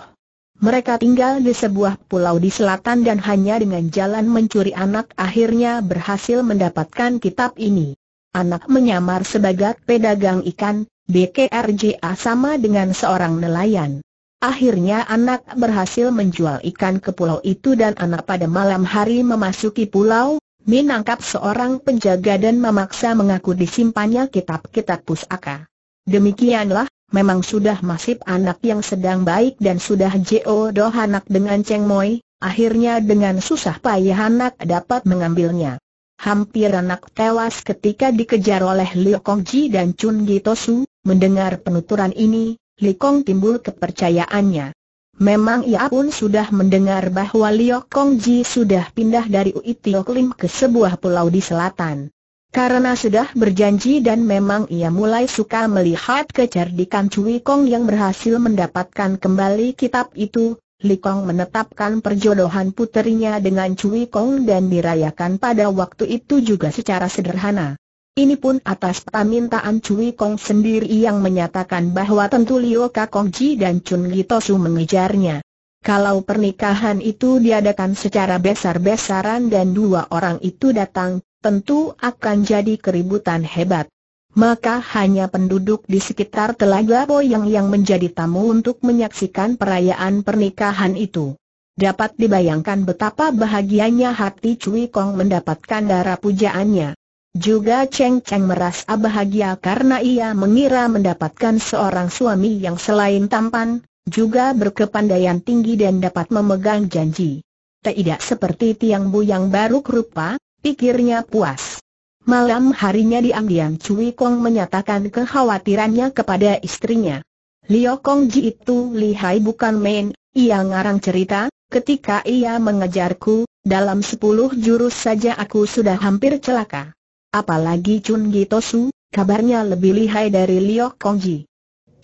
Mereka tinggal di sebuah pulau di selatan dan hanya dengan jalan mencuri anak akhirnya berhasil mendapatkan kitab ini. Anak menyamar sebagai pedagang ikan, BKRJA sama dengan seorang nelayan. Akhirnya anak berhasil menjual ikan ke pulau itu dan anak pada malam hari memasuki pulau, menangkap seorang penjaga dan memaksa mengaku disimpannya kitab-kitab pusaka. Demikianlah, memang sudah masif anak yang sedang baik dan sudah jodoh anak dengan Cheng Moi, akhirnya dengan susah payah anak dapat mengambilnya hampir anak tewas ketika dikejar oleh Liu Kongji dan Chun Gitosu. Mendengar penuturan ini, Li Kong timbul kepercayaannya. Memang ia pun sudah mendengar bahwa Liu Kongji sudah pindah dari Ui Tio ke sebuah pulau di selatan. Karena sudah berjanji dan memang ia mulai suka melihat kecerdikan Cui Kong yang berhasil mendapatkan kembali kitab itu, Li Kong menetapkan perjodohan puterinya dengan Cui Kong dan dirayakan pada waktu itu juga secara sederhana. Ini pun atas permintaan Cui Kong sendiri yang menyatakan bahwa tentu Liu Kakong Ji dan Chun Gitosu mengejarnya. Kalau pernikahan itu diadakan secara besar-besaran dan dua orang itu datang, tentu akan jadi keributan hebat maka hanya penduduk di sekitar Telaga Boyang yang menjadi tamu untuk menyaksikan perayaan pernikahan itu. Dapat dibayangkan betapa bahagianya hati Cui Kong mendapatkan darah pujaannya. Juga Cheng Cheng merasa bahagia karena ia mengira mendapatkan seorang suami yang selain tampan, juga berkepandaian tinggi dan dapat memegang janji. Tidak seperti Tiang Bu yang baru rupa, pikirnya puas. Malam harinya diam-diam Cui Kong menyatakan kekhawatirannya kepada istrinya. Liu Kong Ji itu lihai bukan main, ia ngarang cerita, ketika ia mengejarku, dalam sepuluh jurus saja aku sudah hampir celaka. Apalagi Chun Gitosu, kabarnya lebih lihai dari Liu Kong Ji.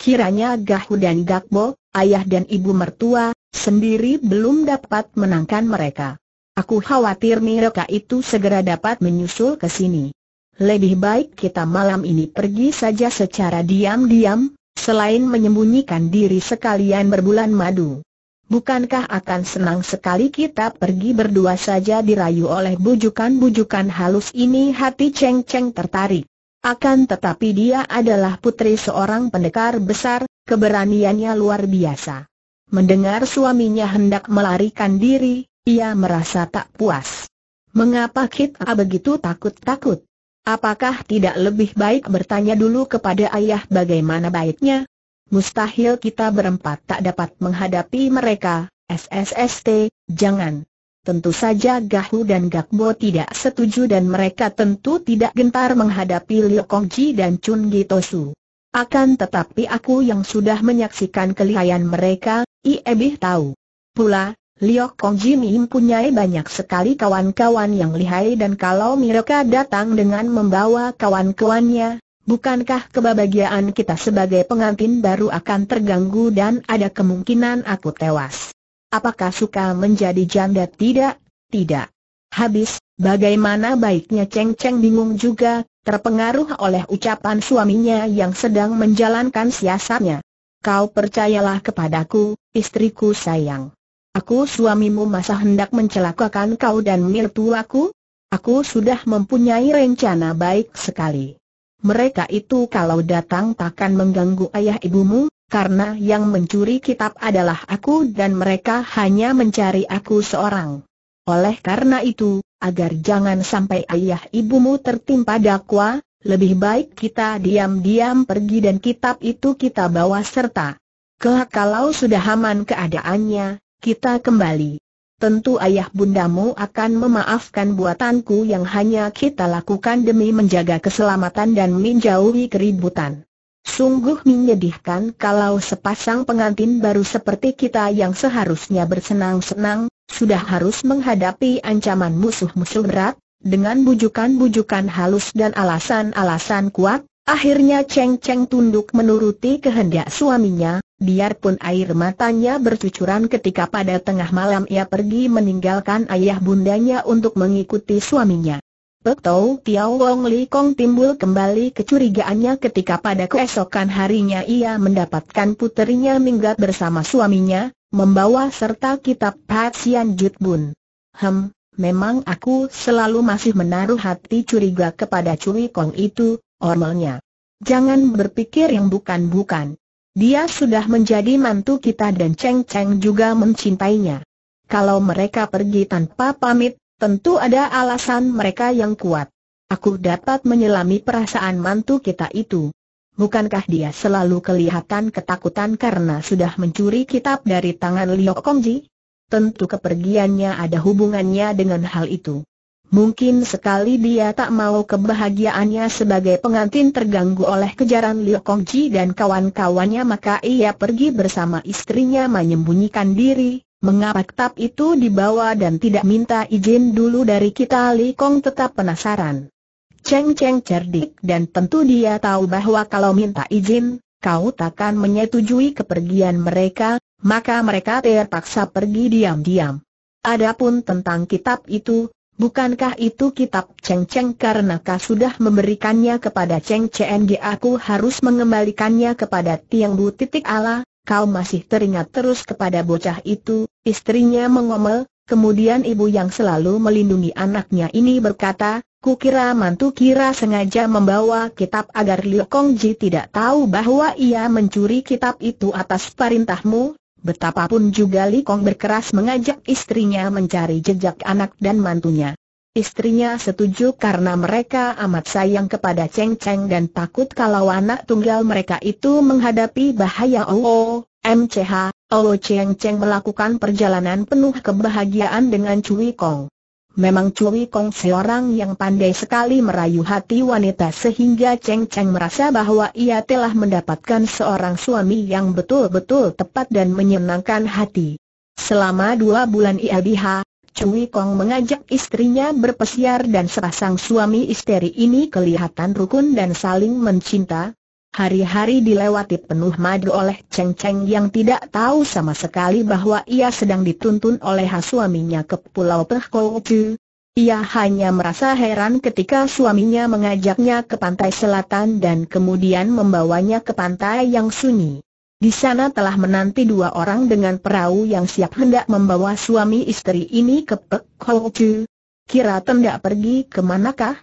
Kiranya Gahu dan Gakbo, ayah dan ibu mertua, sendiri belum dapat menangkan mereka. Aku khawatir mereka itu segera dapat menyusul ke sini. Lebih baik kita malam ini pergi saja secara diam-diam, selain menyembunyikan diri sekalian berbulan madu. Bukankah akan senang sekali kita pergi berdua saja dirayu oleh bujukan-bujukan halus ini hati Cheng Cheng tertarik. Akan tetapi dia adalah putri seorang pendekar besar, keberaniannya luar biasa. Mendengar suaminya hendak melarikan diri, ia merasa tak puas. Mengapa kita begitu takut-takut? Apakah tidak lebih baik bertanya dulu kepada ayah bagaimana baiknya? Mustahil kita berempat tak dapat menghadapi mereka, SSST, jangan. Tentu saja Gahu dan Gakbo tidak setuju dan mereka tentu tidak gentar menghadapi Liu Kongji dan Chun Gitosu. Akan tetapi aku yang sudah menyaksikan kelihayan mereka, Iebih tahu. Pula, Liu Kong Jimmy mempunyai banyak sekali kawan-kawan yang lihai dan kalau mereka datang dengan membawa kawan-kawannya, bukankah kebahagiaan kita sebagai pengantin baru akan terganggu dan ada kemungkinan aku tewas? Apakah suka menjadi janda? Tidak, tidak. Habis, bagaimana baiknya Cheng Cheng bingung juga, terpengaruh oleh ucapan suaminya yang sedang menjalankan siasatnya. Kau percayalah kepadaku, istriku sayang. Aku suamimu masa hendak mencelakakan kau dan mertuaku? Aku sudah mempunyai rencana baik sekali. Mereka itu kalau datang takkan mengganggu ayah ibumu, karena yang mencuri kitab adalah aku dan mereka hanya mencari aku seorang. Oleh karena itu, agar jangan sampai ayah ibumu tertimpa dakwa, lebih baik kita diam-diam pergi dan kitab itu kita bawa serta. Kelak kalau sudah aman keadaannya, kita kembali. Tentu ayah bundamu akan memaafkan buatanku yang hanya kita lakukan demi menjaga keselamatan dan menjauhi keributan. Sungguh menyedihkan kalau sepasang pengantin baru seperti kita yang seharusnya bersenang-senang, sudah harus menghadapi ancaman musuh-musuh berat, dengan bujukan-bujukan halus dan alasan-alasan kuat, akhirnya Cheng Cheng tunduk menuruti kehendak suaminya, Biarpun air matanya bercucuran ketika pada tengah malam ia pergi meninggalkan ayah bundanya untuk mengikuti suaminya. Pek Tiao Wong Li Kong timbul kembali kecurigaannya ketika pada keesokan harinya ia mendapatkan puterinya minggat bersama suaminya, membawa serta kitab Pat Sian Jut Bun. Hem, memang aku selalu masih menaruh hati curiga kepada Cui Kong itu, ormelnya. Jangan berpikir yang bukan-bukan. Dia sudah menjadi mantu kita dan Cheng Cheng juga mencintainya. Kalau mereka pergi tanpa pamit, tentu ada alasan mereka yang kuat. Aku dapat menyelami perasaan mantu kita itu. Bukankah dia selalu kelihatan ketakutan karena sudah mencuri kitab dari tangan Liu Kongji? Tentu kepergiannya ada hubungannya dengan hal itu. Mungkin sekali dia tak mau kebahagiaannya sebagai pengantin terganggu oleh kejaran Liu Kongji dan kawan-kawannya maka ia pergi bersama istrinya menyembunyikan diri. Mengapa kitab itu dibawa dan tidak minta izin dulu dari kita Li Kong tetap penasaran. Cheng Cheng cerdik dan tentu dia tahu bahwa kalau minta izin, kau takkan menyetujui kepergian mereka, maka mereka terpaksa pergi diam-diam. Adapun tentang kitab itu, Bukankah itu kitab Cheng Cheng karena kau sudah memberikannya kepada Cheng Cheng aku harus mengembalikannya kepada Tiang Bu titik ala, kau masih teringat terus kepada bocah itu, istrinya mengomel, kemudian ibu yang selalu melindungi anaknya ini berkata, Kukira mantu kira sengaja membawa kitab agar Liu Kong Ji tidak tahu bahwa ia mencuri kitab itu atas perintahmu, Betapapun juga Li Kong berkeras mengajak istrinya mencari jejak anak dan mantunya. Istrinya setuju karena mereka amat sayang kepada Cheng Cheng dan takut kalau anak tunggal mereka itu menghadapi bahaya OO, oh, MCH, OO oh, Cheng Cheng melakukan perjalanan penuh kebahagiaan dengan Cui Kong. Memang Cui Kong seorang yang pandai sekali merayu hati wanita sehingga Cheng Cheng merasa bahwa ia telah mendapatkan seorang suami yang betul-betul tepat dan menyenangkan hati. Selama dua bulan ia diha, Cui Kong mengajak istrinya berpesiar dan sepasang suami istri ini kelihatan rukun dan saling mencinta, Hari-hari dilewati penuh madu oleh Cheng Cheng yang tidak tahu sama sekali bahwa ia sedang dituntun oleh suaminya ke Pulau Perkotu. Ia hanya merasa heran ketika suaminya mengajaknya ke pantai selatan dan kemudian membawanya ke pantai yang sunyi. Di sana telah menanti dua orang dengan perahu yang siap hendak membawa suami istri ini ke Pek Kira tendak pergi ke manakah?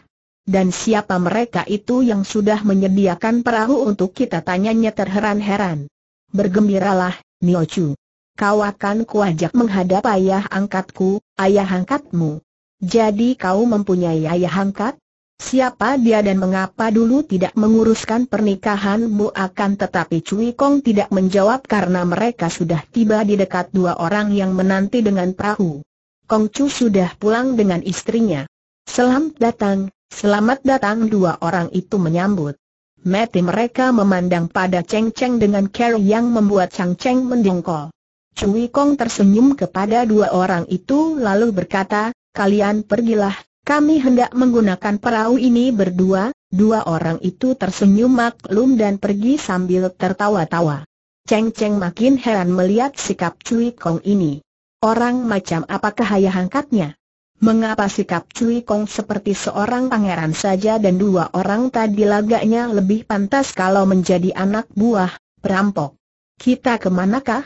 Dan siapa mereka itu yang sudah menyediakan perahu untuk kita tanyanya terheran-heran. Bergembiralah, Niochu. Kau akan kuajak menghadap ayah angkatku, ayah angkatmu. Jadi kau mempunyai ayah angkat? Siapa dia dan mengapa dulu tidak menguruskan pernikahanmu akan tetapi Cui Kong tidak menjawab karena mereka sudah tiba di dekat dua orang yang menanti dengan perahu. Kong Chu sudah pulang dengan istrinya. Selamat datang, Selamat datang dua orang itu menyambut. Mati mereka memandang pada Cheng Cheng dengan care yang membuat Cheng Cheng mendongkol. Cui Kong tersenyum kepada dua orang itu lalu berkata, kalian pergilah, kami hendak menggunakan perahu ini berdua, dua orang itu tersenyum maklum dan pergi sambil tertawa-tawa. Cheng Cheng makin heran melihat sikap Cui Kong ini. Orang macam apakah ayah angkatnya? Mengapa sikap Cui Kong seperti seorang pangeran saja dan dua orang tadi lagaknya lebih pantas kalau menjadi anak buah, perampok? Kita kemanakah?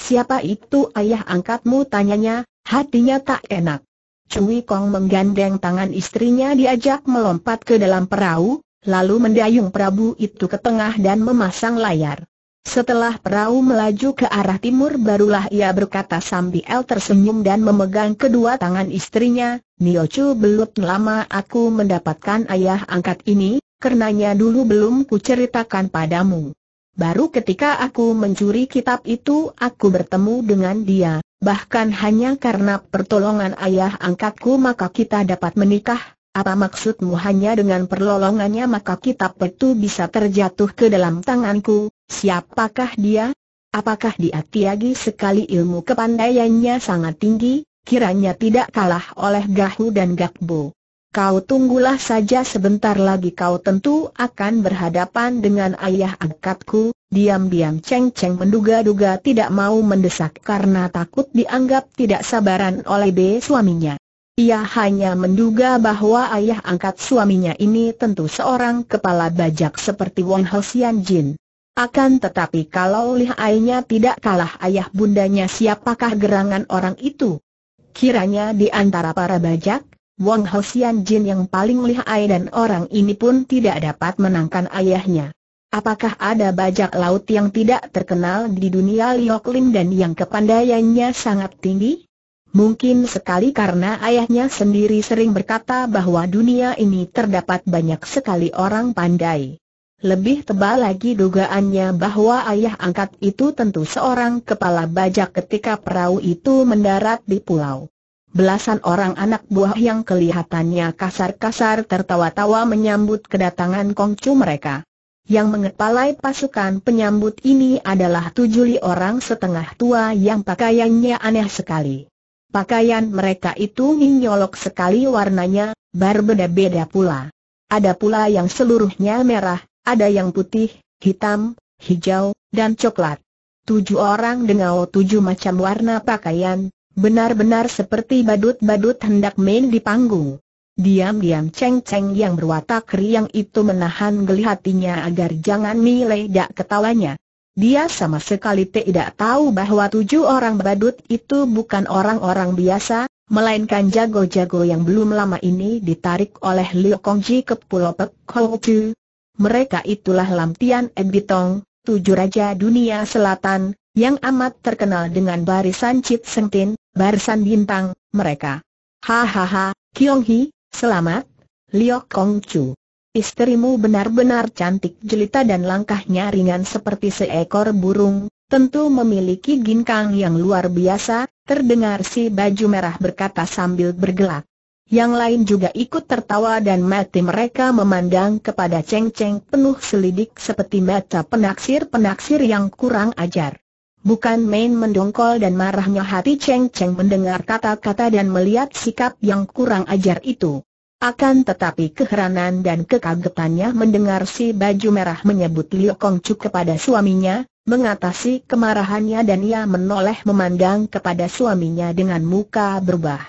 Siapa itu ayah angkatmu tanyanya, hatinya tak enak. Cui Kong menggandeng tangan istrinya diajak melompat ke dalam perahu, lalu mendayung perahu itu ke tengah dan memasang layar. Setelah perahu melaju ke arah timur barulah ia berkata sambil tersenyum dan memegang kedua tangan istrinya, Niochu belum lama aku mendapatkan ayah angkat ini, karenanya dulu belum kuceritakan padamu. Baru ketika aku mencuri kitab itu aku bertemu dengan dia, bahkan hanya karena pertolongan ayah angkatku maka kita dapat menikah, apa maksudmu hanya dengan perlolongannya maka kitab itu bisa terjatuh ke dalam tanganku? Siapakah dia? Apakah dia tiagi sekali ilmu kepandaiannya sangat tinggi, kiranya tidak kalah oleh Gahu dan Gakbo? Kau tunggulah saja sebentar lagi kau tentu akan berhadapan dengan ayah angkatku. Diam-diam ceng-ceng menduga-duga tidak mau mendesak karena takut dianggap tidak sabaran oleh B suaminya. Ia hanya menduga bahwa ayah angkat suaminya ini tentu seorang kepala bajak seperti Wong Ho Jin. Akan tetapi kalau lihainya tidak kalah ayah bundanya siapakah gerangan orang itu? Kiranya di antara para bajak, Wong Ho Jin yang paling lihai dan orang ini pun tidak dapat menangkan ayahnya. Apakah ada bajak laut yang tidak terkenal di dunia Lioklin dan yang kepandaiannya sangat tinggi? Mungkin sekali karena ayahnya sendiri sering berkata bahwa dunia ini terdapat banyak sekali orang pandai. Lebih tebal lagi dugaannya bahwa ayah angkat itu tentu seorang kepala bajak ketika perahu itu mendarat di pulau. Belasan orang anak buah yang kelihatannya kasar-kasar tertawa-tawa menyambut kedatangan kongcu mereka. Yang mengepalai pasukan penyambut ini adalah tujuh orang setengah tua yang pakaiannya aneh sekali. Pakaian mereka itu minyolok sekali warnanya, berbeda-beda pula. Ada pula yang seluruhnya merah, ada yang putih, hitam, hijau, dan coklat. Tujuh orang dengan tujuh macam warna pakaian, benar-benar seperti badut-badut hendak main di panggung. Diam-diam ceng-ceng yang berwatak riang itu menahan geli hatinya agar jangan nilai dak ketawanya. Dia sama sekali tidak tahu bahwa tujuh orang badut itu bukan orang-orang biasa, melainkan jago-jago yang belum lama ini ditarik oleh Liu Kongji ke Pulau Pek Mereka itulah Tian Ebitong, tujuh raja dunia selatan, yang amat terkenal dengan barisan Cit Sengtin, barisan bintang, mereka. Hahaha, Kiong Hi, selamat, Liu Kongcu. Istrimu benar-benar cantik jelita dan langkahnya ringan seperti seekor burung, tentu memiliki ginkang yang luar biasa, terdengar si baju merah berkata sambil bergelak. Yang lain juga ikut tertawa dan mati mereka memandang kepada ceng-ceng penuh selidik seperti mata penaksir-penaksir yang kurang ajar. Bukan main mendongkol dan marahnya hati ceng-ceng mendengar kata-kata dan melihat sikap yang kurang ajar itu. Akan tetapi keheranan dan kekagetannya mendengar si baju merah menyebut Liu Kongcu kepada suaminya, mengatasi kemarahannya dan ia menoleh memandang kepada suaminya dengan muka berubah.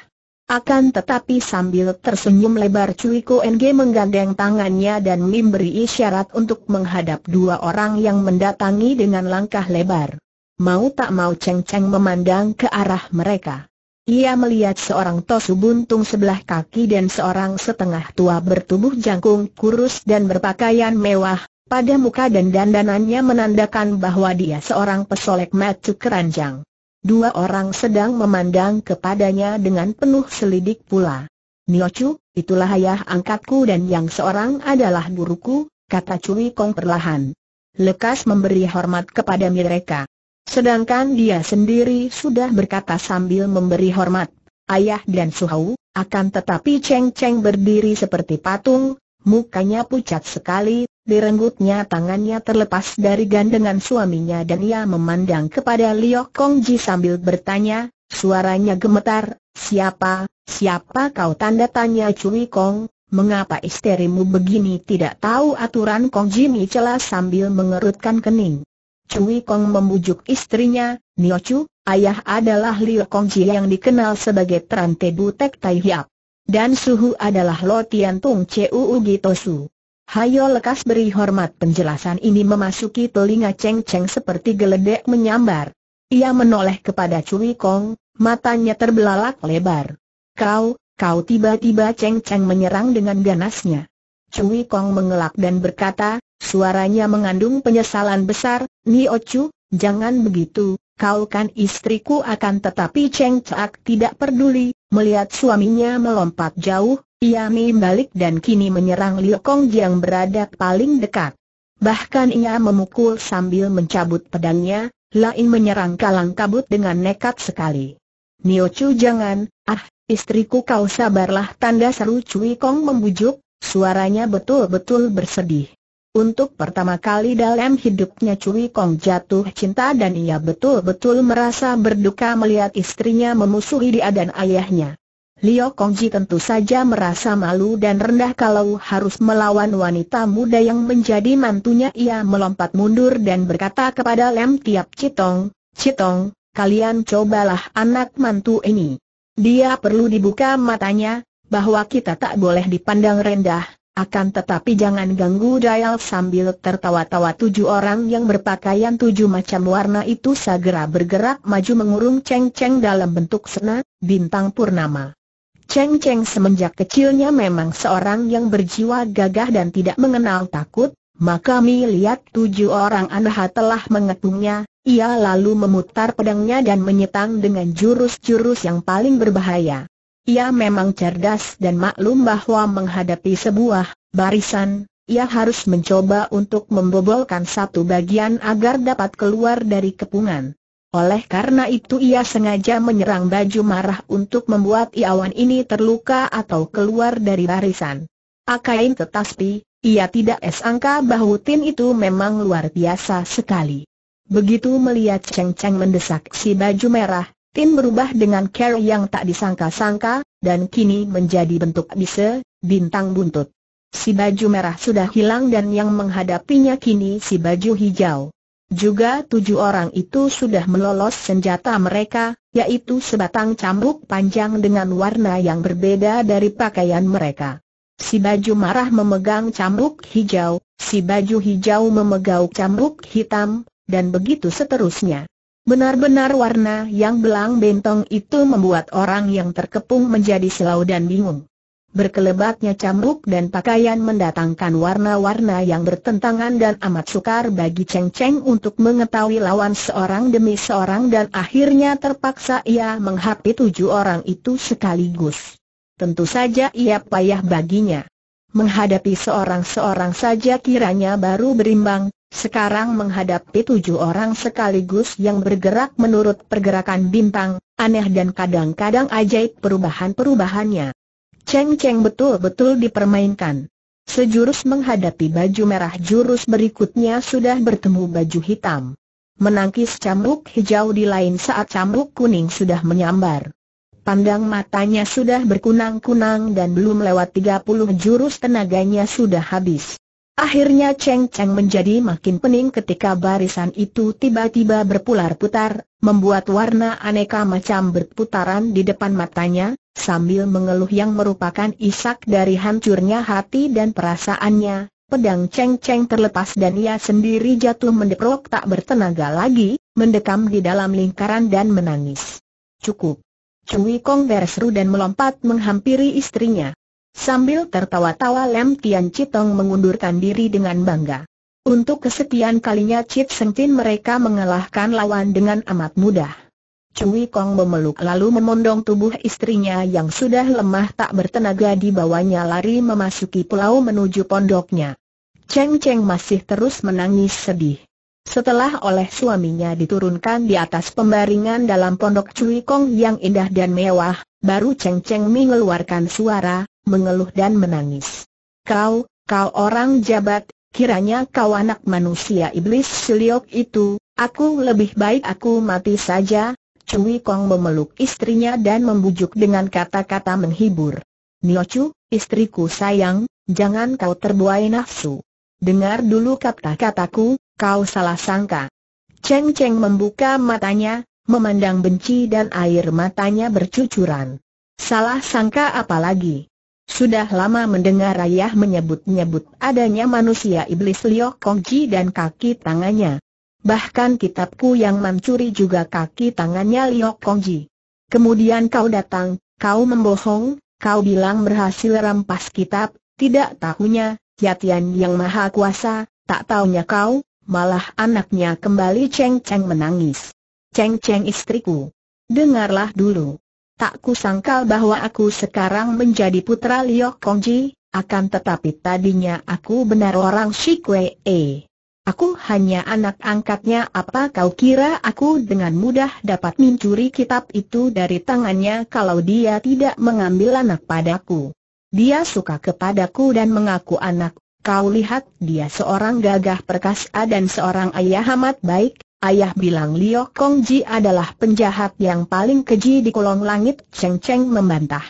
Akan tetapi sambil tersenyum lebar Cui Ko NG menggandeng tangannya dan memberi isyarat untuk menghadap dua orang yang mendatangi dengan langkah lebar. Mau tak mau Cheng Cheng memandang ke arah mereka. Ia melihat seorang tosu buntung sebelah kaki dan seorang setengah tua bertubuh jangkung kurus dan berpakaian mewah, pada muka dan dandanannya menandakan bahwa dia seorang pesolek matu keranjang. Dua orang sedang memandang kepadanya dengan penuh selidik pula. Niochu, itulah ayah angkatku dan yang seorang adalah guruku, kata Cui Kong perlahan. Lekas memberi hormat kepada mereka. Sedangkan dia sendiri sudah berkata sambil memberi hormat, Ayah dan Suhau, akan tetapi ceng ceng berdiri seperti patung, mukanya pucat sekali, direnggutnya tangannya terlepas dari gandengan suaminya dan ia memandang kepada Liok Kong Ji sambil bertanya, suaranya gemetar, siapa, siapa kau tanda tanya Cui Kong, mengapa isterimu begini tidak tahu aturan Kong Ji Mi celah sambil mengerutkan kening. Cui Kong membujuk istrinya, Nio Chu, ayah adalah Liu Kong Ji yang dikenal sebagai Trante Butek Tai Hiap. Dan Suhu adalah Lo Tian Tung U Gito Su. Hayo lekas beri hormat penjelasan ini memasuki telinga Cheng Cheng seperti geledek menyambar. Ia menoleh kepada Cui Kong, matanya terbelalak lebar. Kau, kau tiba-tiba Cheng Cheng menyerang dengan ganasnya. Cui Kong mengelak dan berkata, Suaranya mengandung penyesalan besar, Niochu, jangan begitu, kau kan istriku akan tetapi Cheng Chak tidak peduli, melihat suaminya melompat jauh, ia membalik dan kini menyerang Liu Kong yang berada paling dekat. Bahkan ia memukul sambil mencabut pedangnya, lain menyerang kalang kabut dengan nekat sekali. Niochu jangan, ah, istriku kau sabarlah tanda seru Cui Kong membujuk, suaranya betul-betul bersedih. Untuk pertama kali dalam hidupnya Cui Kong jatuh cinta dan ia betul-betul merasa berduka melihat istrinya memusuhi dia dan ayahnya. Liu Kongji tentu saja merasa malu dan rendah kalau harus melawan wanita muda yang menjadi mantunya. Ia melompat mundur dan berkata kepada Lem Tiap Citong, Citong, kalian cobalah anak mantu ini. Dia perlu dibuka matanya, bahwa kita tak boleh dipandang rendah, akan tetapi jangan ganggu Dayal sambil tertawa-tawa tujuh orang yang berpakaian tujuh macam warna itu segera bergerak maju mengurung Cheng Cheng dalam bentuk sena, bintang purnama. Cheng Cheng semenjak kecilnya memang seorang yang berjiwa gagah dan tidak mengenal takut, maka Mi lihat tujuh orang anha telah mengepungnya, ia lalu memutar pedangnya dan menyetang dengan jurus-jurus yang paling berbahaya. Ia memang cerdas dan maklum bahwa menghadapi sebuah barisan, ia harus mencoba untuk membobolkan satu bagian agar dapat keluar dari kepungan. Oleh karena itu ia sengaja menyerang baju marah untuk membuat Iawan ini terluka atau keluar dari barisan. Akain tetapi, ia tidak esangka bahwa Tin itu memang luar biasa sekali. Begitu melihat Cheng Cheng mendesak si baju merah, Tim berubah dengan cara yang tak disangka-sangka, dan kini menjadi bentuk bise, bintang buntut. Si baju merah sudah hilang dan yang menghadapinya kini si baju hijau. Juga tujuh orang itu sudah melolos senjata mereka, yaitu sebatang cambuk panjang dengan warna yang berbeda dari pakaian mereka. Si baju marah memegang cambuk hijau, si baju hijau memegang cambuk hitam, dan begitu seterusnya. Benar-benar warna yang belang bentong itu membuat orang yang terkepung menjadi selau dan bingung. Berkelebatnya cambuk dan pakaian mendatangkan warna-warna yang bertentangan dan amat sukar bagi Cheng Cheng untuk mengetahui lawan seorang demi seorang dan akhirnya terpaksa ia menghapi tujuh orang itu sekaligus. Tentu saja ia payah baginya. Menghadapi seorang-seorang saja kiranya baru berimbang, sekarang menghadapi tujuh orang sekaligus yang bergerak menurut pergerakan bintang, aneh dan kadang-kadang ajaib perubahan-perubahannya. Cheng Cheng betul-betul dipermainkan. Sejurus menghadapi baju merah jurus berikutnya sudah bertemu baju hitam. Menangkis cambuk hijau di lain saat cambuk kuning sudah menyambar. Pandang matanya sudah berkunang-kunang dan belum lewat 30 jurus tenaganya sudah habis. Akhirnya Cheng Cheng menjadi makin pening ketika barisan itu tiba-tiba berputar-putar, membuat warna aneka macam berputaran di depan matanya, sambil mengeluh yang merupakan isak dari hancurnya hati dan perasaannya, pedang Cheng Cheng terlepas dan ia sendiri jatuh mendeprok tak bertenaga lagi, mendekam di dalam lingkaran dan menangis. Cukup. Cui Kong berseru dan melompat menghampiri istrinya. Sambil tertawa-tawa Lem Tian Chitong mengundurkan diri dengan bangga. Untuk kesekian kalinya Chit Sengtin mereka mengalahkan lawan dengan amat mudah. Cui Kong memeluk lalu memondong tubuh istrinya yang sudah lemah tak bertenaga di bawahnya lari memasuki pulau menuju pondoknya. Cheng Cheng masih terus menangis sedih. Setelah oleh suaminya diturunkan di atas pembaringan dalam pondok Cui Kong yang indah dan mewah, baru Cheng Cheng mengeluarkan suara, mengeluh dan menangis. Kau, kau orang jabat, kiranya kau anak manusia iblis siliok itu, aku lebih baik aku mati saja. Cui Kong memeluk istrinya dan membujuk dengan kata-kata menghibur. Niochu, istriku sayang, jangan kau terbuai nafsu. Dengar dulu kata-kataku, kau salah sangka. Cheng Cheng membuka matanya, memandang benci dan air matanya bercucuran. Salah sangka apalagi? Sudah lama mendengar ayah menyebut-nyebut adanya manusia iblis Liok Kongji dan kaki tangannya. Bahkan kitabku yang mencuri juga kaki tangannya Liok Kongji. Kemudian kau datang, kau membohong, kau bilang berhasil rampas kitab, tidak tahunya, Yatian yang maha kuasa, tak taunya kau, malah anaknya kembali Cheng Cheng menangis. Cheng Cheng istriku. Dengarlah dulu. Tak kusangkal bahwa aku sekarang menjadi putra Liok Kongji, akan tetapi tadinya aku benar orang Shikwe e. Aku hanya anak angkatnya apa kau kira aku dengan mudah dapat mencuri kitab itu dari tangannya kalau dia tidak mengambil anak padaku. Dia suka kepadaku dan mengaku anak, kau lihat dia seorang gagah perkasa dan seorang ayah amat baik, Ayah bilang Liu Ji adalah penjahat yang paling keji di kolong langit, Cheng Cheng membantah.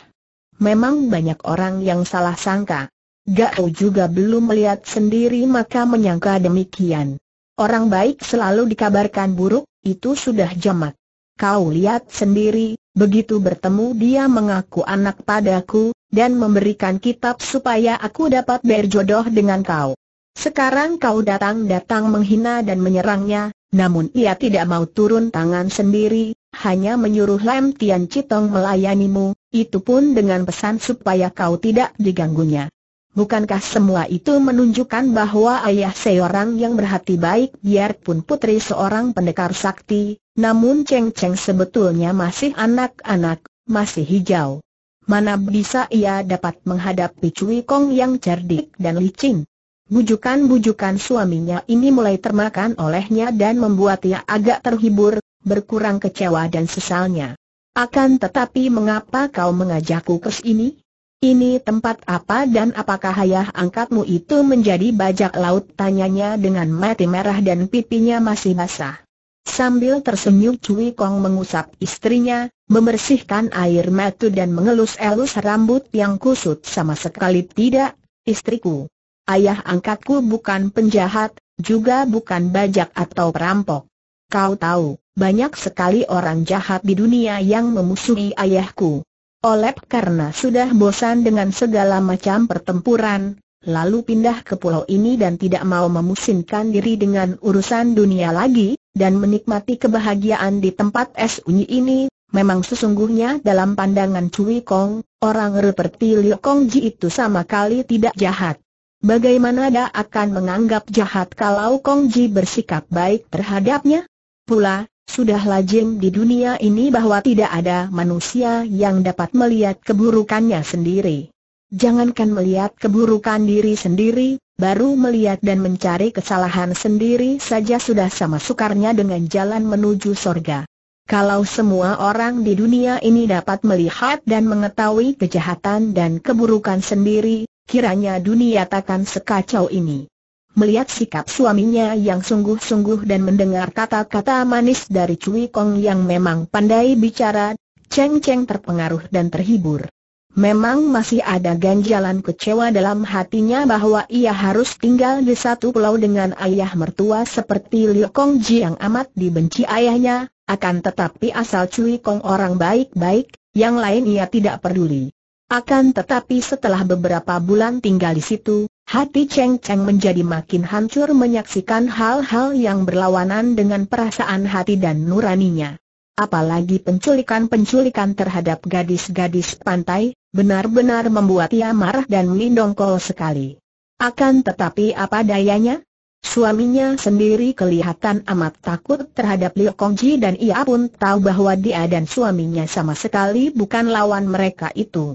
Memang banyak orang yang salah sangka. Gao juga belum melihat sendiri maka menyangka demikian. Orang baik selalu dikabarkan buruk, itu sudah jamak. Kau lihat sendiri, begitu bertemu dia mengaku anak padaku, dan memberikan kitab supaya aku dapat berjodoh dengan kau. Sekarang kau datang-datang menghina dan menyerangnya, namun ia tidak mau turun tangan sendiri, hanya menyuruh Lam Tian Citong melayanimu, itu pun dengan pesan supaya kau tidak diganggunya. Bukankah semua itu menunjukkan bahwa ayah seorang yang berhati baik biarpun putri seorang pendekar sakti, namun Cheng Cheng sebetulnya masih anak-anak, masih hijau. Mana bisa ia dapat menghadapi Cui Kong yang cerdik dan licin? Bujukan-bujukan suaminya ini mulai termakan olehnya dan membuat ia agak terhibur, berkurang kecewa dan sesalnya. Akan tetapi mengapa kau mengajakku ke sini? Ini tempat apa dan apakah ayah angkatmu itu menjadi bajak laut? Tanyanya dengan mati merah dan pipinya masih basah. Sambil tersenyum Cui Kong mengusap istrinya, membersihkan air mata dan mengelus-elus rambut yang kusut sama sekali tidak, istriku. Ayah angkatku bukan penjahat, juga bukan bajak atau perampok. Kau tahu, banyak sekali orang jahat di dunia yang memusuhi ayahku. Oleh karena sudah bosan dengan segala macam pertempuran, lalu pindah ke pulau ini dan tidak mau memusingkan diri dengan urusan dunia lagi, dan menikmati kebahagiaan di tempat es unyi ini, memang sesungguhnya dalam pandangan Cui Kong, orang seperti Liu Kong Ji itu sama kali tidak jahat. Bagaimana dia akan menganggap jahat kalau Kong Ji bersikap baik terhadapnya? Pula, sudah lazim di dunia ini bahwa tidak ada manusia yang dapat melihat keburukannya sendiri. Jangankan melihat keburukan diri sendiri, baru melihat dan mencari kesalahan sendiri saja sudah sama sukarnya dengan jalan menuju sorga. Kalau semua orang di dunia ini dapat melihat dan mengetahui kejahatan dan keburukan sendiri, kiranya dunia takkan sekacau ini. Melihat sikap suaminya yang sungguh-sungguh dan mendengar kata-kata manis dari Cui Kong yang memang pandai bicara, Cheng Cheng terpengaruh dan terhibur. Memang masih ada ganjalan kecewa dalam hatinya bahwa ia harus tinggal di satu pulau dengan ayah mertua seperti Liu Kong Ji yang amat dibenci ayahnya, akan tetapi asal Cui Kong orang baik-baik, yang lain ia tidak peduli. Akan tetapi setelah beberapa bulan tinggal di situ, hati Cheng Cheng menjadi makin hancur menyaksikan hal-hal yang berlawanan dengan perasaan hati dan nuraninya. Apalagi penculikan-penculikan terhadap gadis-gadis pantai, benar-benar membuat ia marah dan mendongkol sekali. Akan tetapi apa dayanya? Suaminya sendiri kelihatan amat takut terhadap Liu Kongji dan ia pun tahu bahwa dia dan suaminya sama sekali bukan lawan mereka itu.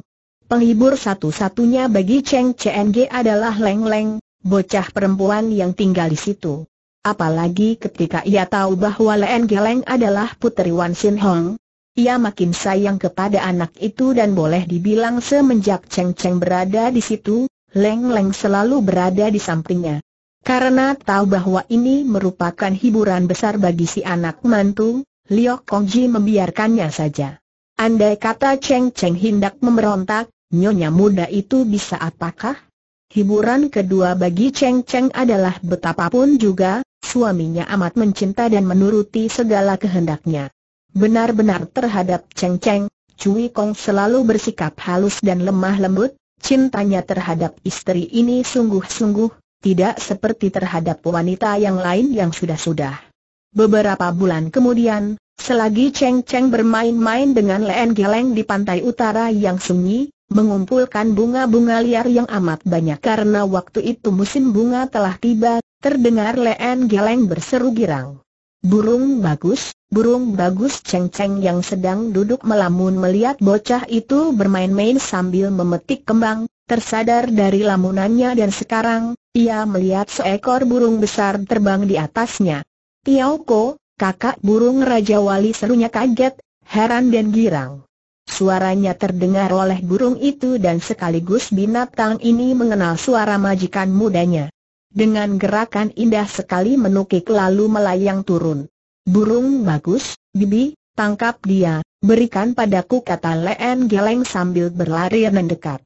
Penghibur satu-satunya bagi Cheng CNG adalah Leng Leng, bocah perempuan yang tinggal di situ. Apalagi ketika ia tahu bahwa Leng Leng adalah putri Wan Sin Hong, ia makin sayang kepada anak itu dan boleh dibilang semenjak Cheng Cheng berada di situ, Leng Leng selalu berada di sampingnya. Karena tahu bahwa ini merupakan hiburan besar bagi si anak mantu, Liok Kongji membiarkannya saja. Andai kata Cheng Cheng hendak memberontak, Nyonya muda itu bisa apakah? Hiburan kedua bagi Cheng Cheng adalah betapapun juga, suaminya amat mencinta dan menuruti segala kehendaknya. Benar-benar terhadap Cheng Cheng, Cui Kong selalu bersikap halus dan lemah lembut, cintanya terhadap istri ini sungguh-sungguh, tidak seperti terhadap wanita yang lain yang sudah-sudah. Beberapa bulan kemudian, selagi Cheng Cheng bermain-main dengan Leen Geleng di pantai utara yang sunyi, mengumpulkan bunga-bunga liar yang amat banyak karena waktu itu musim bunga telah tiba, terdengar Leen Geleng berseru girang. Burung bagus, burung bagus ceng-ceng yang sedang duduk melamun melihat bocah itu bermain-main sambil memetik kembang, tersadar dari lamunannya dan sekarang, ia melihat seekor burung besar terbang di atasnya. Tiauko, kakak burung Raja Wali serunya kaget, heran dan girang. Suaranya terdengar oleh burung itu dan sekaligus binatang ini mengenal suara majikan mudanya. Dengan gerakan indah sekali menukik lalu melayang turun. Burung bagus, bibi, tangkap dia, berikan padaku kata Leen Geleng sambil berlari mendekat.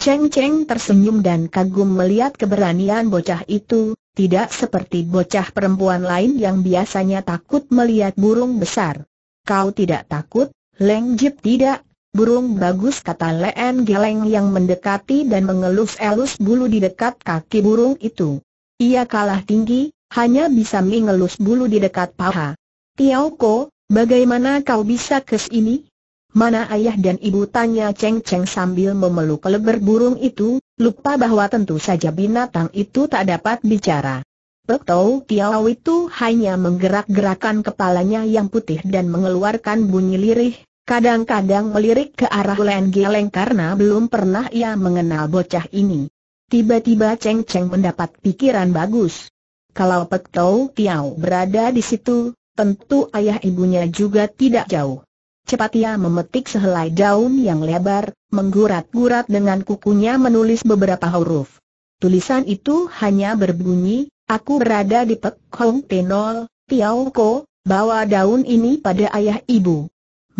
Cheng Cheng tersenyum dan kagum melihat keberanian bocah itu, tidak seperti bocah perempuan lain yang biasanya takut melihat burung besar. Kau tidak takut, Leng Jip tidak, burung bagus kata Leng Geleng yang mendekati dan mengelus-elus bulu di dekat kaki burung itu. Ia kalah tinggi, hanya bisa mengelus bulu di dekat paha. Tiau Ko, bagaimana kau bisa kes ini? Mana ayah dan ibu tanya Cheng Cheng sambil memeluk leber burung itu, lupa bahwa tentu saja binatang itu tak dapat bicara. Pek Tau Tiao itu hanya menggerak-gerakan kepalanya yang putih dan mengeluarkan bunyi lirih, Kadang-kadang melirik ke arah Len Geleng karena belum pernah ia mengenal bocah ini. Tiba-tiba Cheng Cheng mendapat pikiran bagus. Kalau Pek Tau Tiao berada di situ, tentu ayah ibunya juga tidak jauh. Cepat ia memetik sehelai daun yang lebar, menggurat-gurat dengan kukunya menulis beberapa huruf. Tulisan itu hanya berbunyi, aku berada di Pek Hong Tenol, Tiao Ko, bawa daun ini pada ayah ibu.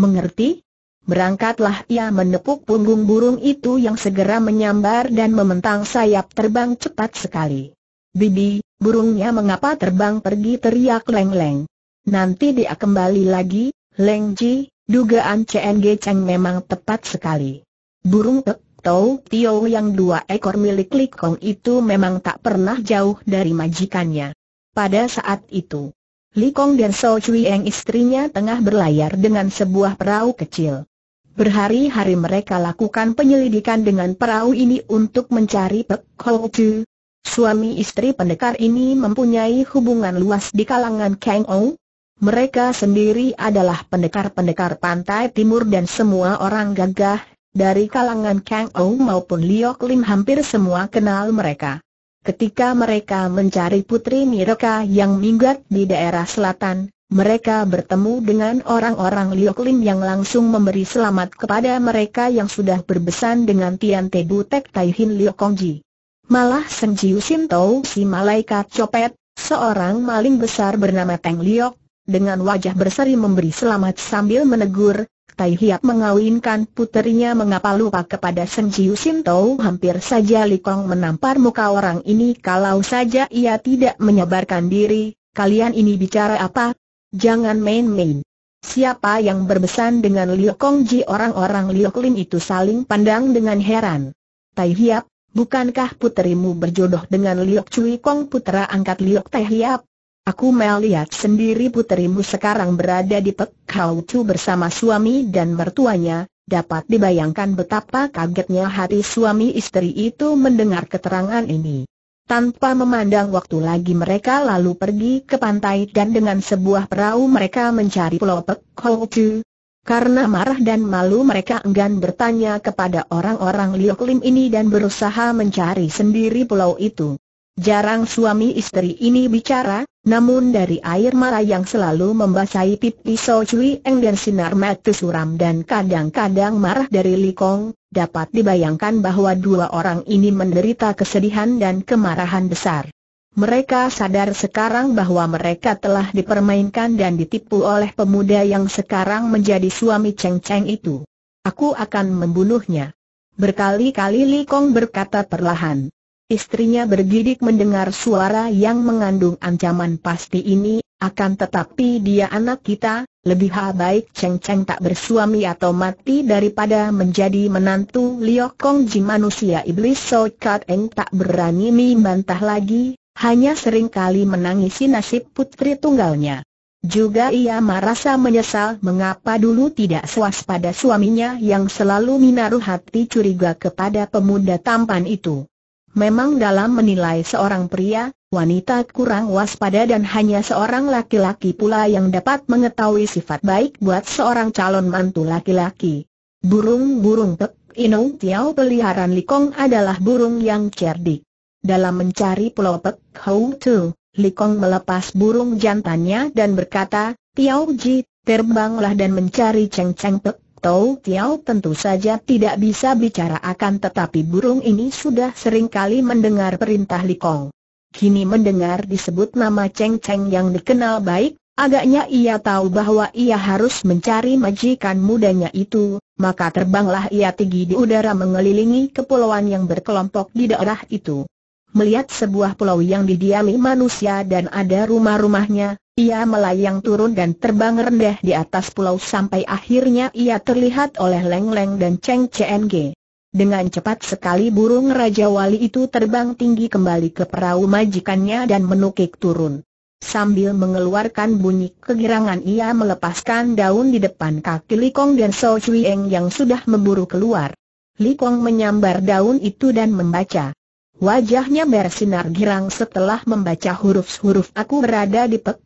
Mengerti? Berangkatlah ia menepuk punggung burung itu yang segera menyambar dan mementang sayap terbang cepat sekali. Bibi, burungnya mengapa terbang pergi teriak leng-leng. Nanti dia kembali lagi, Leng Ji, dugaan CNG Cheng memang tepat sekali. Burung Tek Tau Tio yang dua ekor milik Likong itu memang tak pernah jauh dari majikannya. Pada saat itu, Li Kong dan So Chui Eng istrinya tengah berlayar dengan sebuah perahu kecil. Berhari-hari mereka lakukan penyelidikan dengan perahu ini untuk mencari Pek Ho Chu. Suami istri pendekar ini mempunyai hubungan luas di kalangan Kang Ou. Mereka sendiri adalah pendekar-pendekar pantai timur dan semua orang gagah dari kalangan Kang Ou maupun Liok Lim hampir semua kenal mereka. Ketika mereka mencari putri mereka yang minggat di daerah selatan, mereka bertemu dengan orang-orang Lioklin yang langsung memberi selamat kepada mereka yang sudah berbesan dengan Tian Tebu Tek Taihin Liokongji. Malah Sen Jiu Sin Tau si malaikat copet, seorang maling besar bernama Teng Liok, dengan wajah berseri memberi selamat sambil menegur, Tai Hiap mengawinkan puterinya mengapa lupa kepada Sen Jiu Sin Tau hampir saja Likong menampar muka orang ini kalau saja ia tidak menyebarkan diri, kalian ini bicara apa? Jangan main-main. Siapa yang berbesan dengan Li Kong Ji orang-orang Lioklin Lin itu saling pandang dengan heran. Tai Hiap, bukankah puterimu berjodoh dengan Liu Cui Kong putera angkat Liok Tai Hiap? Aku melihat sendiri puterimu sekarang berada di pek Kau Chu bersama suami dan mertuanya, dapat dibayangkan betapa kagetnya hati suami istri itu mendengar keterangan ini. Tanpa memandang waktu lagi mereka lalu pergi ke pantai dan dengan sebuah perahu mereka mencari pulau Pek Kau Chu. Karena marah dan malu mereka enggan bertanya kepada orang-orang Liok Lim ini dan berusaha mencari sendiri pulau itu. Jarang suami istri ini bicara, namun dari air mata yang selalu membasahi pipi So Cui Eng dan sinar mata suram dan kadang-kadang marah dari Li Kong, dapat dibayangkan bahwa dua orang ini menderita kesedihan dan kemarahan besar. Mereka sadar sekarang bahwa mereka telah dipermainkan dan ditipu oleh pemuda yang sekarang menjadi suami Cheng Cheng itu. Aku akan membunuhnya. Berkali-kali Li Kong berkata perlahan. Istrinya bergidik mendengar suara yang mengandung ancaman pasti ini, akan tetapi dia anak kita, lebih baik Cheng Cheng tak bersuami atau mati daripada menjadi menantu Liu Kong Ji manusia iblis So Kat Eng tak berani membantah lagi, hanya seringkali menangisi nasib putri tunggalnya. Juga ia merasa menyesal mengapa dulu tidak swaspada suaminya yang selalu minaruh hati curiga kepada pemuda tampan itu. Memang dalam menilai seorang pria, wanita kurang waspada dan hanya seorang laki-laki pula yang dapat mengetahui sifat baik buat seorang calon mantu laki-laki. Burung-burung Pek Ino Tiao peliharaan Likong adalah burung yang cerdik. Dalam mencari pulau Pek Hou Tu, Likong melepas burung jantannya dan berkata, Tiao Ji, terbanglah dan mencari Cheng Cheng Pek Tau Tiao tentu saja tidak bisa bicara akan tetapi burung ini sudah sering kali mendengar perintah Likong. Kini mendengar disebut nama Cheng Cheng yang dikenal baik, Agaknya ia tahu bahwa ia harus mencari majikan mudanya itu, maka terbanglah ia tinggi di udara mengelilingi kepulauan yang berkelompok di daerah itu. Melihat sebuah pulau yang didiami manusia dan ada rumah-rumahnya, ia melayang turun dan terbang rendah di atas pulau sampai akhirnya ia terlihat oleh Leng Leng dan Cheng CNG. Dengan cepat sekali burung Raja Wali itu terbang tinggi kembali ke perahu majikannya dan menukik turun. Sambil mengeluarkan bunyi kegirangan ia melepaskan daun di depan kaki Likong dan So Eng yang sudah memburu keluar. Likong menyambar daun itu dan membaca. Wajahnya bersinar girang setelah membaca huruf-huruf aku berada di Pek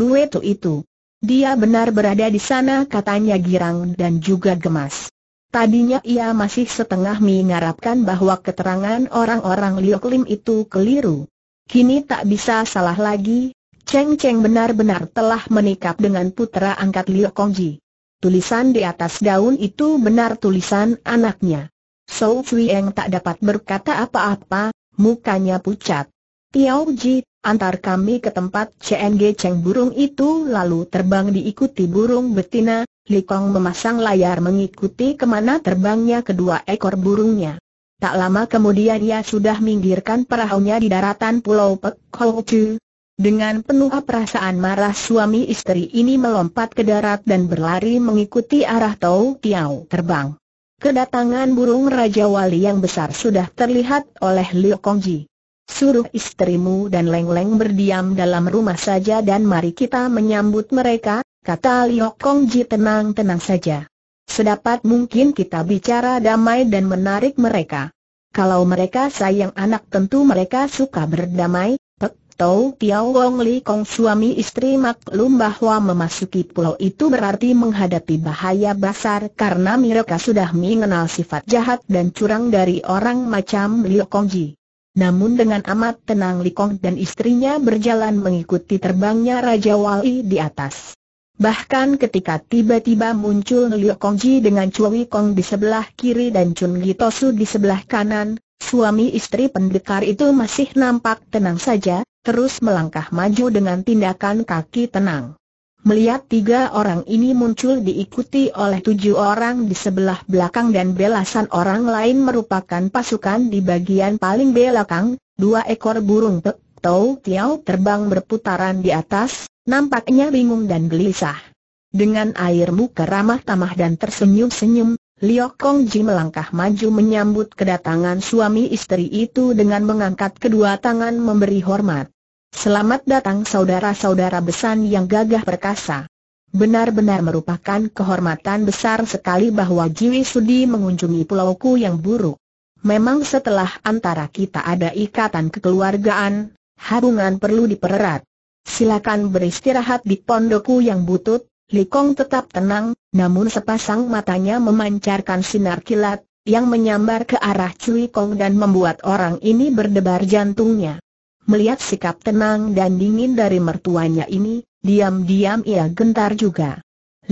Luetu itu. Dia benar berada di sana katanya girang dan juga gemas. Tadinya ia masih setengah mengharapkan bahwa keterangan orang-orang Lioklim itu keliru. Kini tak bisa salah lagi, Cheng Cheng benar-benar telah menikap dengan putra angkat Liu Kongji. Tulisan di atas daun itu benar tulisan anaknya. Sou yang tak dapat berkata apa-apa, mukanya pucat. Tiao Ji, antar kami ke tempat CNG Cheng burung itu lalu terbang diikuti burung betina, Li Kong memasang layar mengikuti kemana terbangnya kedua ekor burungnya. Tak lama kemudian ia sudah minggirkan perahunya di daratan Pulau Pek Hou Chu. Dengan penuh perasaan marah suami istri ini melompat ke darat dan berlari mengikuti arah Tau Tiao terbang. Kedatangan burung Raja Wali yang besar sudah terlihat oleh Liu Kongji. Suruh istrimu dan Leng Leng berdiam dalam rumah saja dan mari kita menyambut mereka, kata Liu Kongji tenang-tenang saja. Sedapat mungkin kita bicara damai dan menarik mereka. Kalau mereka sayang anak tentu mereka suka berdamai, Tau Piao Wong Li Kong suami istri maklum bahwa memasuki pulau itu berarti menghadapi bahaya besar karena mereka sudah mengenal sifat jahat dan curang dari orang macam Liu Kong Ji. Namun dengan amat tenang Li Kong dan istrinya berjalan mengikuti terbangnya Raja Wali di atas. Bahkan ketika tiba-tiba muncul Liu Kong Ji dengan Cui Kong di sebelah kiri dan Chun Tosu di sebelah kanan, Suami istri pendekar itu masih nampak tenang saja, terus melangkah maju dengan tindakan kaki tenang. Melihat tiga orang ini muncul diikuti oleh tujuh orang di sebelah belakang dan belasan orang lain merupakan pasukan di bagian paling belakang, dua ekor burung pek Tau Tiao terbang berputaran di atas, nampaknya bingung dan gelisah. Dengan air muka ramah tamah dan tersenyum-senyum, Liu Kong Ji melangkah maju menyambut kedatangan suami istri itu dengan mengangkat kedua tangan memberi hormat. Selamat datang saudara-saudara besan yang gagah perkasa. Benar-benar merupakan kehormatan besar sekali bahwa Jiwi Sudi mengunjungi pulauku yang buruk. Memang setelah antara kita ada ikatan kekeluargaan, harungan perlu dipererat. Silakan beristirahat di pondokku yang butut, Kong tetap tenang, namun sepasang matanya memancarkan sinar kilat, yang menyambar ke arah Cui Kong dan membuat orang ini berdebar jantungnya. Melihat sikap tenang dan dingin dari mertuanya ini, diam-diam ia gentar juga.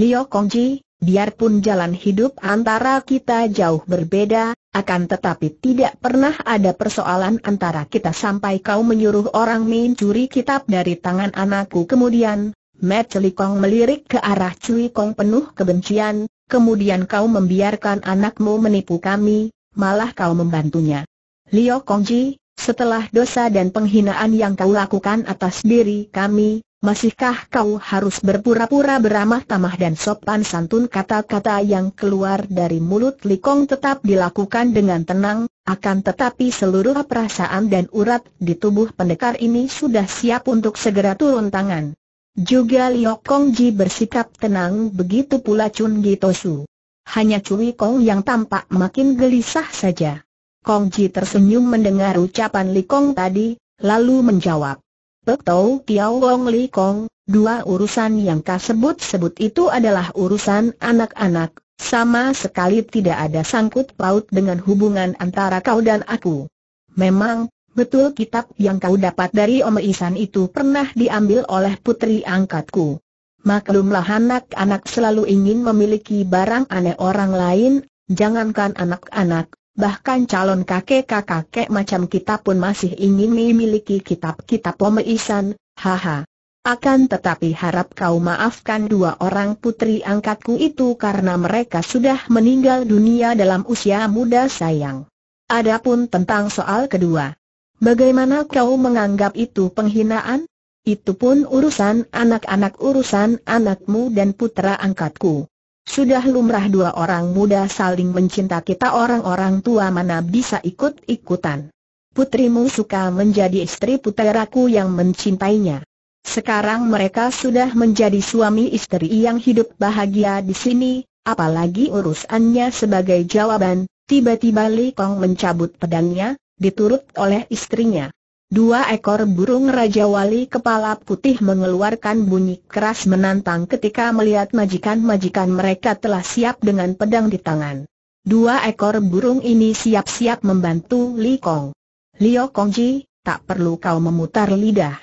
Lio Kongji, biarpun jalan hidup antara kita jauh berbeda, akan tetapi tidak pernah ada persoalan antara kita sampai kau menyuruh orang mencuri kitab dari tangan anakku kemudian Mat Likong melirik ke arah Cui Kong penuh kebencian, kemudian kau membiarkan anakmu menipu kami, malah kau membantunya. Liu Kongji, setelah dosa dan penghinaan yang kau lakukan atas diri kami, masihkah kau harus berpura-pura beramah tamah dan sopan santun kata-kata yang keluar dari mulut Li Kong tetap dilakukan dengan tenang, akan tetapi seluruh perasaan dan urat di tubuh pendekar ini sudah siap untuk segera turun tangan. Juga Liok Kong Ji bersikap tenang begitu pula Chun Gitosu. Hanya Cui Kong yang tampak makin gelisah saja. Kong Ji tersenyum mendengar ucapan Li Kong tadi, lalu menjawab. Pek Tau Tiao Wong Li Kong, dua urusan yang kau sebut-sebut itu adalah urusan anak-anak, sama sekali tidak ada sangkut paut dengan hubungan antara kau dan aku. Memang, Betul kitab yang kau dapat dari Om Isan itu pernah diambil oleh putri angkatku. Maklumlah anak-anak selalu ingin memiliki barang aneh orang lain, jangankan anak-anak, bahkan calon kakek-kakek macam kita pun masih ingin memiliki kitab-kitab Om Isan, haha. Akan tetapi harap kau maafkan dua orang putri angkatku itu karena mereka sudah meninggal dunia dalam usia muda sayang. Adapun tentang soal kedua, Bagaimana kau menganggap itu penghinaan? Itu pun urusan anak-anak urusan anakmu dan putra angkatku. Sudah lumrah dua orang muda saling mencinta kita orang-orang tua mana bisa ikut-ikutan. Putrimu suka menjadi istri puteraku yang mencintainya. Sekarang mereka sudah menjadi suami istri yang hidup bahagia di sini, apalagi urusannya sebagai jawaban, tiba-tiba Li Kong mencabut pedangnya, diturut oleh istrinya. Dua ekor burung Raja Wali kepala putih mengeluarkan bunyi keras menantang ketika melihat majikan-majikan mereka telah siap dengan pedang di tangan. Dua ekor burung ini siap-siap membantu Li Kong. Lio Kongji, tak perlu kau memutar lidah.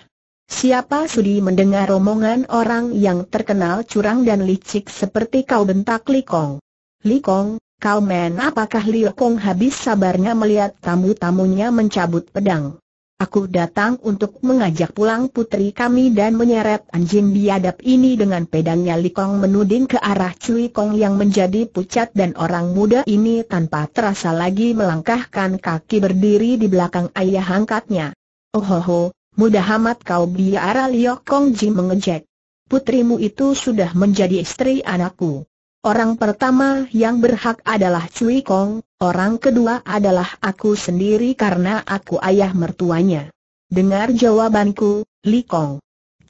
Siapa sudi mendengar omongan orang yang terkenal curang dan licik seperti kau bentak Li Kong? Li Kong, Kau men apakah Liu Kong habis sabarnya melihat tamu-tamunya mencabut pedang? Aku datang untuk mengajak pulang putri kami dan menyeret anjing biadab ini dengan pedangnya Li Kong menuding ke arah Cui Kong yang menjadi pucat dan orang muda ini tanpa terasa lagi melangkahkan kaki berdiri di belakang ayah angkatnya. Ohoho, oh, mudah amat kau biara Liu Kong Ji mengejek. Putrimu itu sudah menjadi istri anakku. Orang pertama yang berhak adalah Cui Kong, orang kedua adalah aku sendiri karena aku ayah mertuanya. Dengar jawabanku, Li Kong.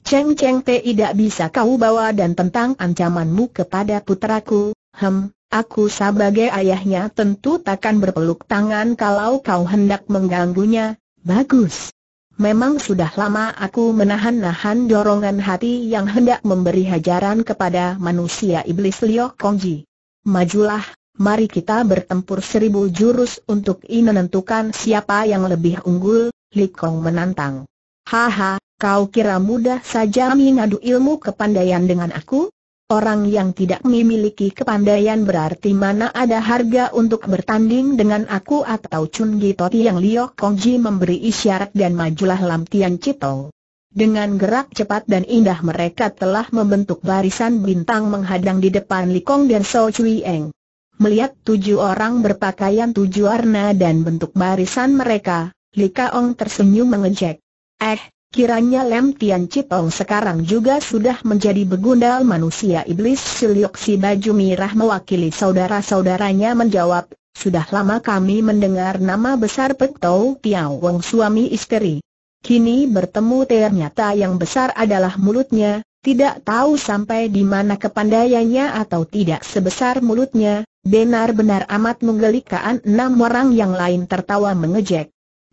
Cheng Cheng Te tidak bisa kau bawa dan tentang ancamanmu kepada putraku, hem, aku sebagai ayahnya tentu takkan berpeluk tangan kalau kau hendak mengganggunya, bagus. Memang sudah lama aku menahan-nahan dorongan hati yang hendak memberi hajaran kepada manusia iblis Liu Kongji. Majulah, mari kita bertempur seribu jurus untuk menentukan siapa yang lebih unggul, Li Kong menantang. Haha, kau kira mudah saja mengadu ilmu kepandaian dengan aku? Orang yang tidak memiliki kepandaian berarti mana ada harga untuk bertanding dengan aku atau Chun Gito yang Liok Kongji memberi isyarat dan majulah Lam Tian Dengan gerak cepat dan indah mereka telah membentuk barisan bintang menghadang di depan Li Kong dan So Chui Eng. Melihat tujuh orang berpakaian tujuh warna dan bentuk barisan mereka, Li Kaong tersenyum mengejek. Eh, Kiranya Lem Tian Chitong sekarang juga sudah menjadi begundal manusia iblis Siliuk si baju mirah mewakili saudara-saudaranya menjawab, sudah lama kami mendengar nama besar Pek Tau Tiao Wong suami istri. Kini bertemu ternyata yang besar adalah mulutnya, tidak tahu sampai di mana kepandaiannya atau tidak sebesar mulutnya, benar-benar amat menggelikan enam orang yang lain tertawa mengejek.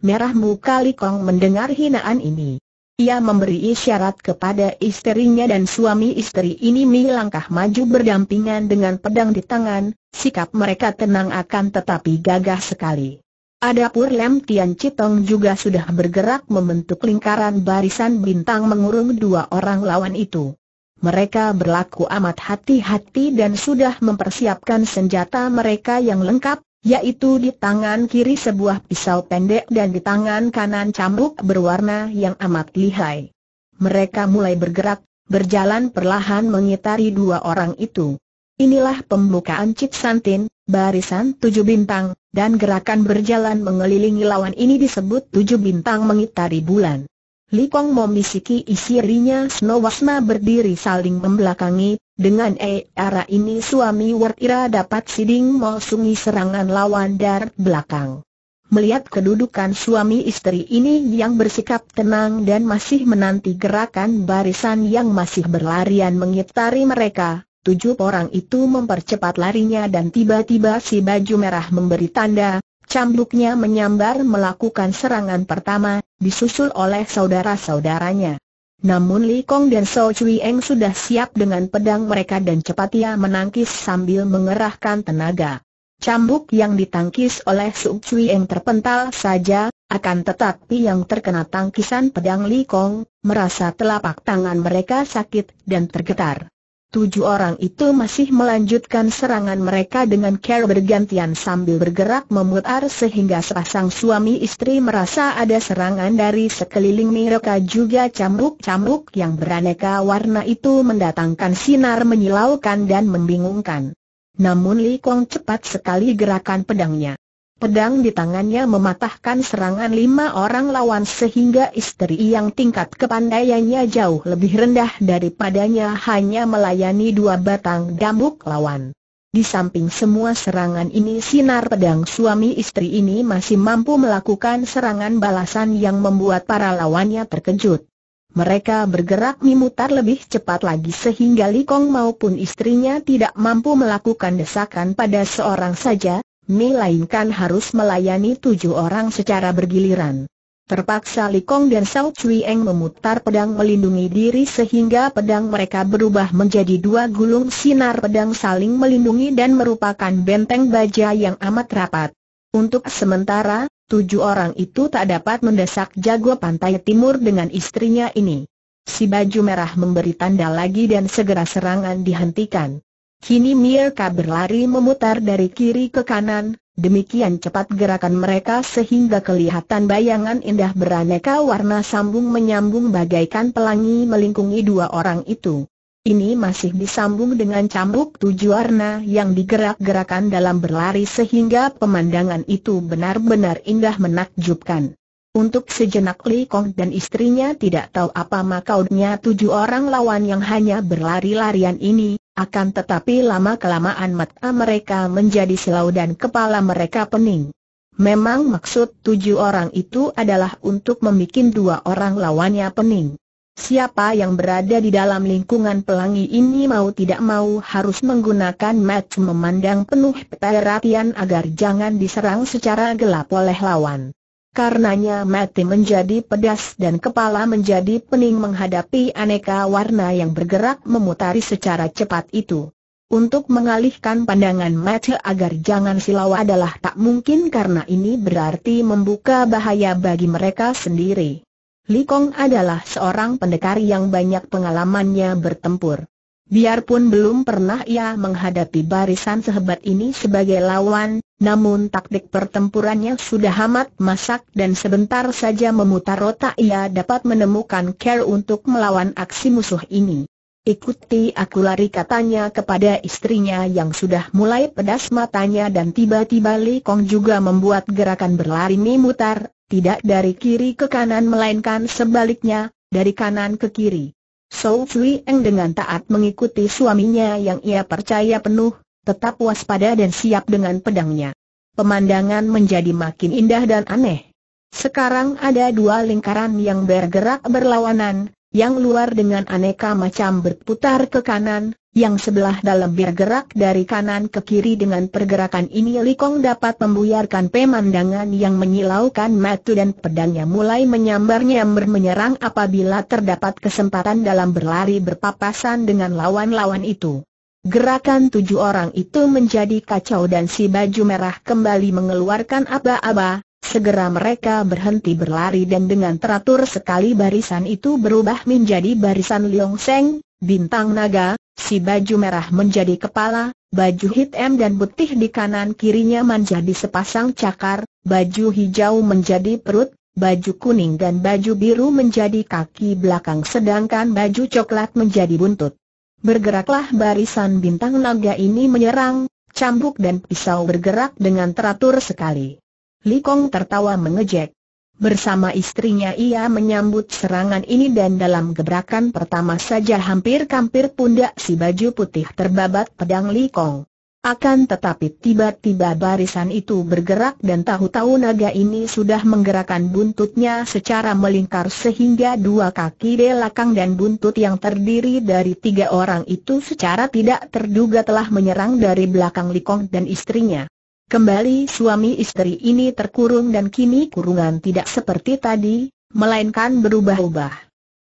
Merah muka Kong mendengar hinaan ini. Ia memberi isyarat kepada isterinya dan suami istri ini melangkah maju berdampingan dengan pedang di tangan, sikap mereka tenang akan tetapi gagah sekali. Adapun Lem Tian Citong juga sudah bergerak membentuk lingkaran barisan bintang mengurung dua orang lawan itu. Mereka berlaku amat hati-hati dan sudah mempersiapkan senjata mereka yang lengkap, yaitu di tangan kiri sebuah pisau pendek dan di tangan kanan cambuk berwarna yang amat lihai. Mereka mulai bergerak, berjalan perlahan mengitari dua orang itu. Inilah pembukaan Cip Santin, barisan tujuh bintang, dan gerakan berjalan mengelilingi lawan ini disebut tujuh bintang mengitari bulan. Li Kong membisiki istrinya Snowasma berdiri saling membelakangi, dengan era ini suami Wartira dapat siding mosungi serangan lawan dari belakang. Melihat kedudukan suami istri ini yang bersikap tenang dan masih menanti gerakan barisan yang masih berlarian mengitari mereka, tujuh orang itu mempercepat larinya dan tiba-tiba si baju merah memberi tanda, Cambuknya menyambar melakukan serangan pertama, disusul oleh saudara-saudaranya. Namun Li Kong dan Soo Chui Eng sudah siap dengan pedang mereka dan cepat ia menangkis sambil mengerahkan tenaga. Cambuk yang ditangkis oleh Su Chui Eng terpental saja, akan tetapi yang terkena tangkisan pedang Li Kong, merasa telapak tangan mereka sakit dan tergetar. Tujuh orang itu masih melanjutkan serangan mereka dengan care bergantian sambil bergerak memutar sehingga sepasang suami istri merasa ada serangan dari sekeliling mereka juga camruk-camruk yang beraneka warna itu mendatangkan sinar menyilaukan dan membingungkan. Namun Li Kong cepat sekali gerakan pedangnya. Pedang di tangannya mematahkan serangan lima orang lawan sehingga istri yang tingkat kepandaiannya jauh lebih rendah daripadanya hanya melayani dua batang gambuk lawan. Di samping semua serangan ini sinar pedang suami istri ini masih mampu melakukan serangan balasan yang membuat para lawannya terkejut. Mereka bergerak memutar lebih cepat lagi sehingga Likong maupun istrinya tidak mampu melakukan desakan pada seorang saja, melainkan harus melayani tujuh orang secara bergiliran. Terpaksa Li Kong dan Sao Cui Eng memutar pedang melindungi diri sehingga pedang mereka berubah menjadi dua gulung sinar pedang saling melindungi dan merupakan benteng baja yang amat rapat. Untuk sementara, tujuh orang itu tak dapat mendesak jago pantai timur dengan istrinya ini. Si baju merah memberi tanda lagi dan segera serangan dihentikan. Kini mereka berlari memutar dari kiri ke kanan, demikian cepat gerakan mereka sehingga kelihatan bayangan indah beraneka warna sambung menyambung bagaikan pelangi melingkungi dua orang itu. Ini masih disambung dengan cambuk tujuh warna yang digerak-gerakan dalam berlari sehingga pemandangan itu benar-benar indah menakjubkan. Untuk sejenak Li Kong dan istrinya tidak tahu apa maksudnya tujuh orang lawan yang hanya berlari-larian ini, akan tetapi lama-kelamaan mata mereka menjadi silau dan kepala mereka pening. Memang maksud tujuh orang itu adalah untuk membuat dua orang lawannya pening. Siapa yang berada di dalam lingkungan pelangi ini mau tidak mau harus menggunakan match memandang penuh perhatian agar jangan diserang secara gelap oleh lawan. Karenanya mati menjadi pedas dan kepala menjadi pening menghadapi aneka warna yang bergerak memutari secara cepat itu. Untuk mengalihkan pandangan mati agar jangan silau adalah tak mungkin karena ini berarti membuka bahaya bagi mereka sendiri. Li Kong adalah seorang pendekar yang banyak pengalamannya bertempur. Biarpun belum pernah ia menghadapi barisan sehebat ini sebagai lawan, namun taktik pertempurannya sudah amat masak dan sebentar saja memutar otak ia dapat menemukan care untuk melawan aksi musuh ini. Ikuti aku lari katanya kepada istrinya yang sudah mulai pedas matanya dan tiba-tiba Li Kong juga membuat gerakan berlari memutar, tidak dari kiri ke kanan melainkan sebaliknya, dari kanan ke kiri. Sou Cui Eng dengan taat mengikuti suaminya yang ia percaya penuh, tetap waspada dan siap dengan pedangnya. Pemandangan menjadi makin indah dan aneh. Sekarang ada dua lingkaran yang bergerak berlawanan, yang luar dengan aneka macam berputar ke kanan, yang sebelah dalam bergerak dari kanan ke kiri dengan pergerakan ini Li Kong dapat membuyarkan pemandangan yang menyilaukan mata dan pedangnya mulai menyambar-nyambar menyerang apabila terdapat kesempatan dalam berlari berpapasan dengan lawan-lawan itu. Gerakan tujuh orang itu menjadi kacau dan si baju merah kembali mengeluarkan aba-aba, segera mereka berhenti berlari dan dengan teratur sekali barisan itu berubah menjadi barisan Liong Seng, Bintang naga, si baju merah menjadi kepala, baju hitam dan putih di kanan kirinya menjadi sepasang cakar, baju hijau menjadi perut, baju kuning dan baju biru menjadi kaki belakang sedangkan baju coklat menjadi buntut. Bergeraklah barisan bintang naga ini menyerang, cambuk dan pisau bergerak dengan teratur sekali. Li Kong tertawa mengejek. Bersama istrinya ia menyambut serangan ini dan dalam gebrakan pertama saja hampir-hampir pundak si baju putih terbabat pedang Li Kong. Akan tetapi tiba-tiba barisan itu bergerak dan tahu-tahu naga ini sudah menggerakkan buntutnya secara melingkar sehingga dua kaki belakang dan buntut yang terdiri dari tiga orang itu secara tidak terduga telah menyerang dari belakang Li Kong dan istrinya. Kembali suami istri ini terkurung dan kini kurungan tidak seperti tadi, melainkan berubah-ubah.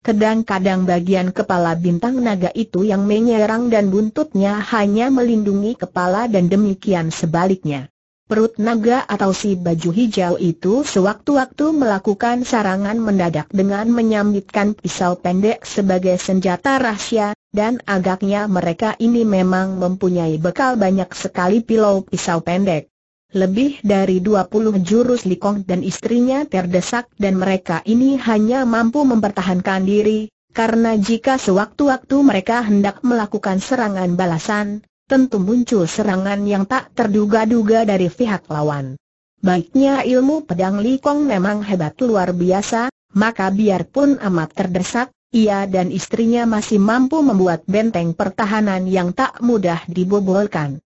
Kadang-kadang bagian kepala bintang naga itu yang menyerang dan buntutnya hanya melindungi kepala dan demikian sebaliknya. Perut naga atau si baju hijau itu sewaktu-waktu melakukan sarangan mendadak dengan menyambitkan pisau pendek sebagai senjata rahasia, dan agaknya mereka ini memang mempunyai bekal banyak sekali pilau pisau pendek. Lebih dari 20 jurus Likong dan istrinya terdesak dan mereka ini hanya mampu mempertahankan diri, karena jika sewaktu-waktu mereka hendak melakukan serangan balasan, tentu muncul serangan yang tak terduga-duga dari pihak lawan. Baiknya ilmu pedang Li Kong memang hebat luar biasa, maka biarpun amat terdesak, ia dan istrinya masih mampu membuat benteng pertahanan yang tak mudah dibobolkan.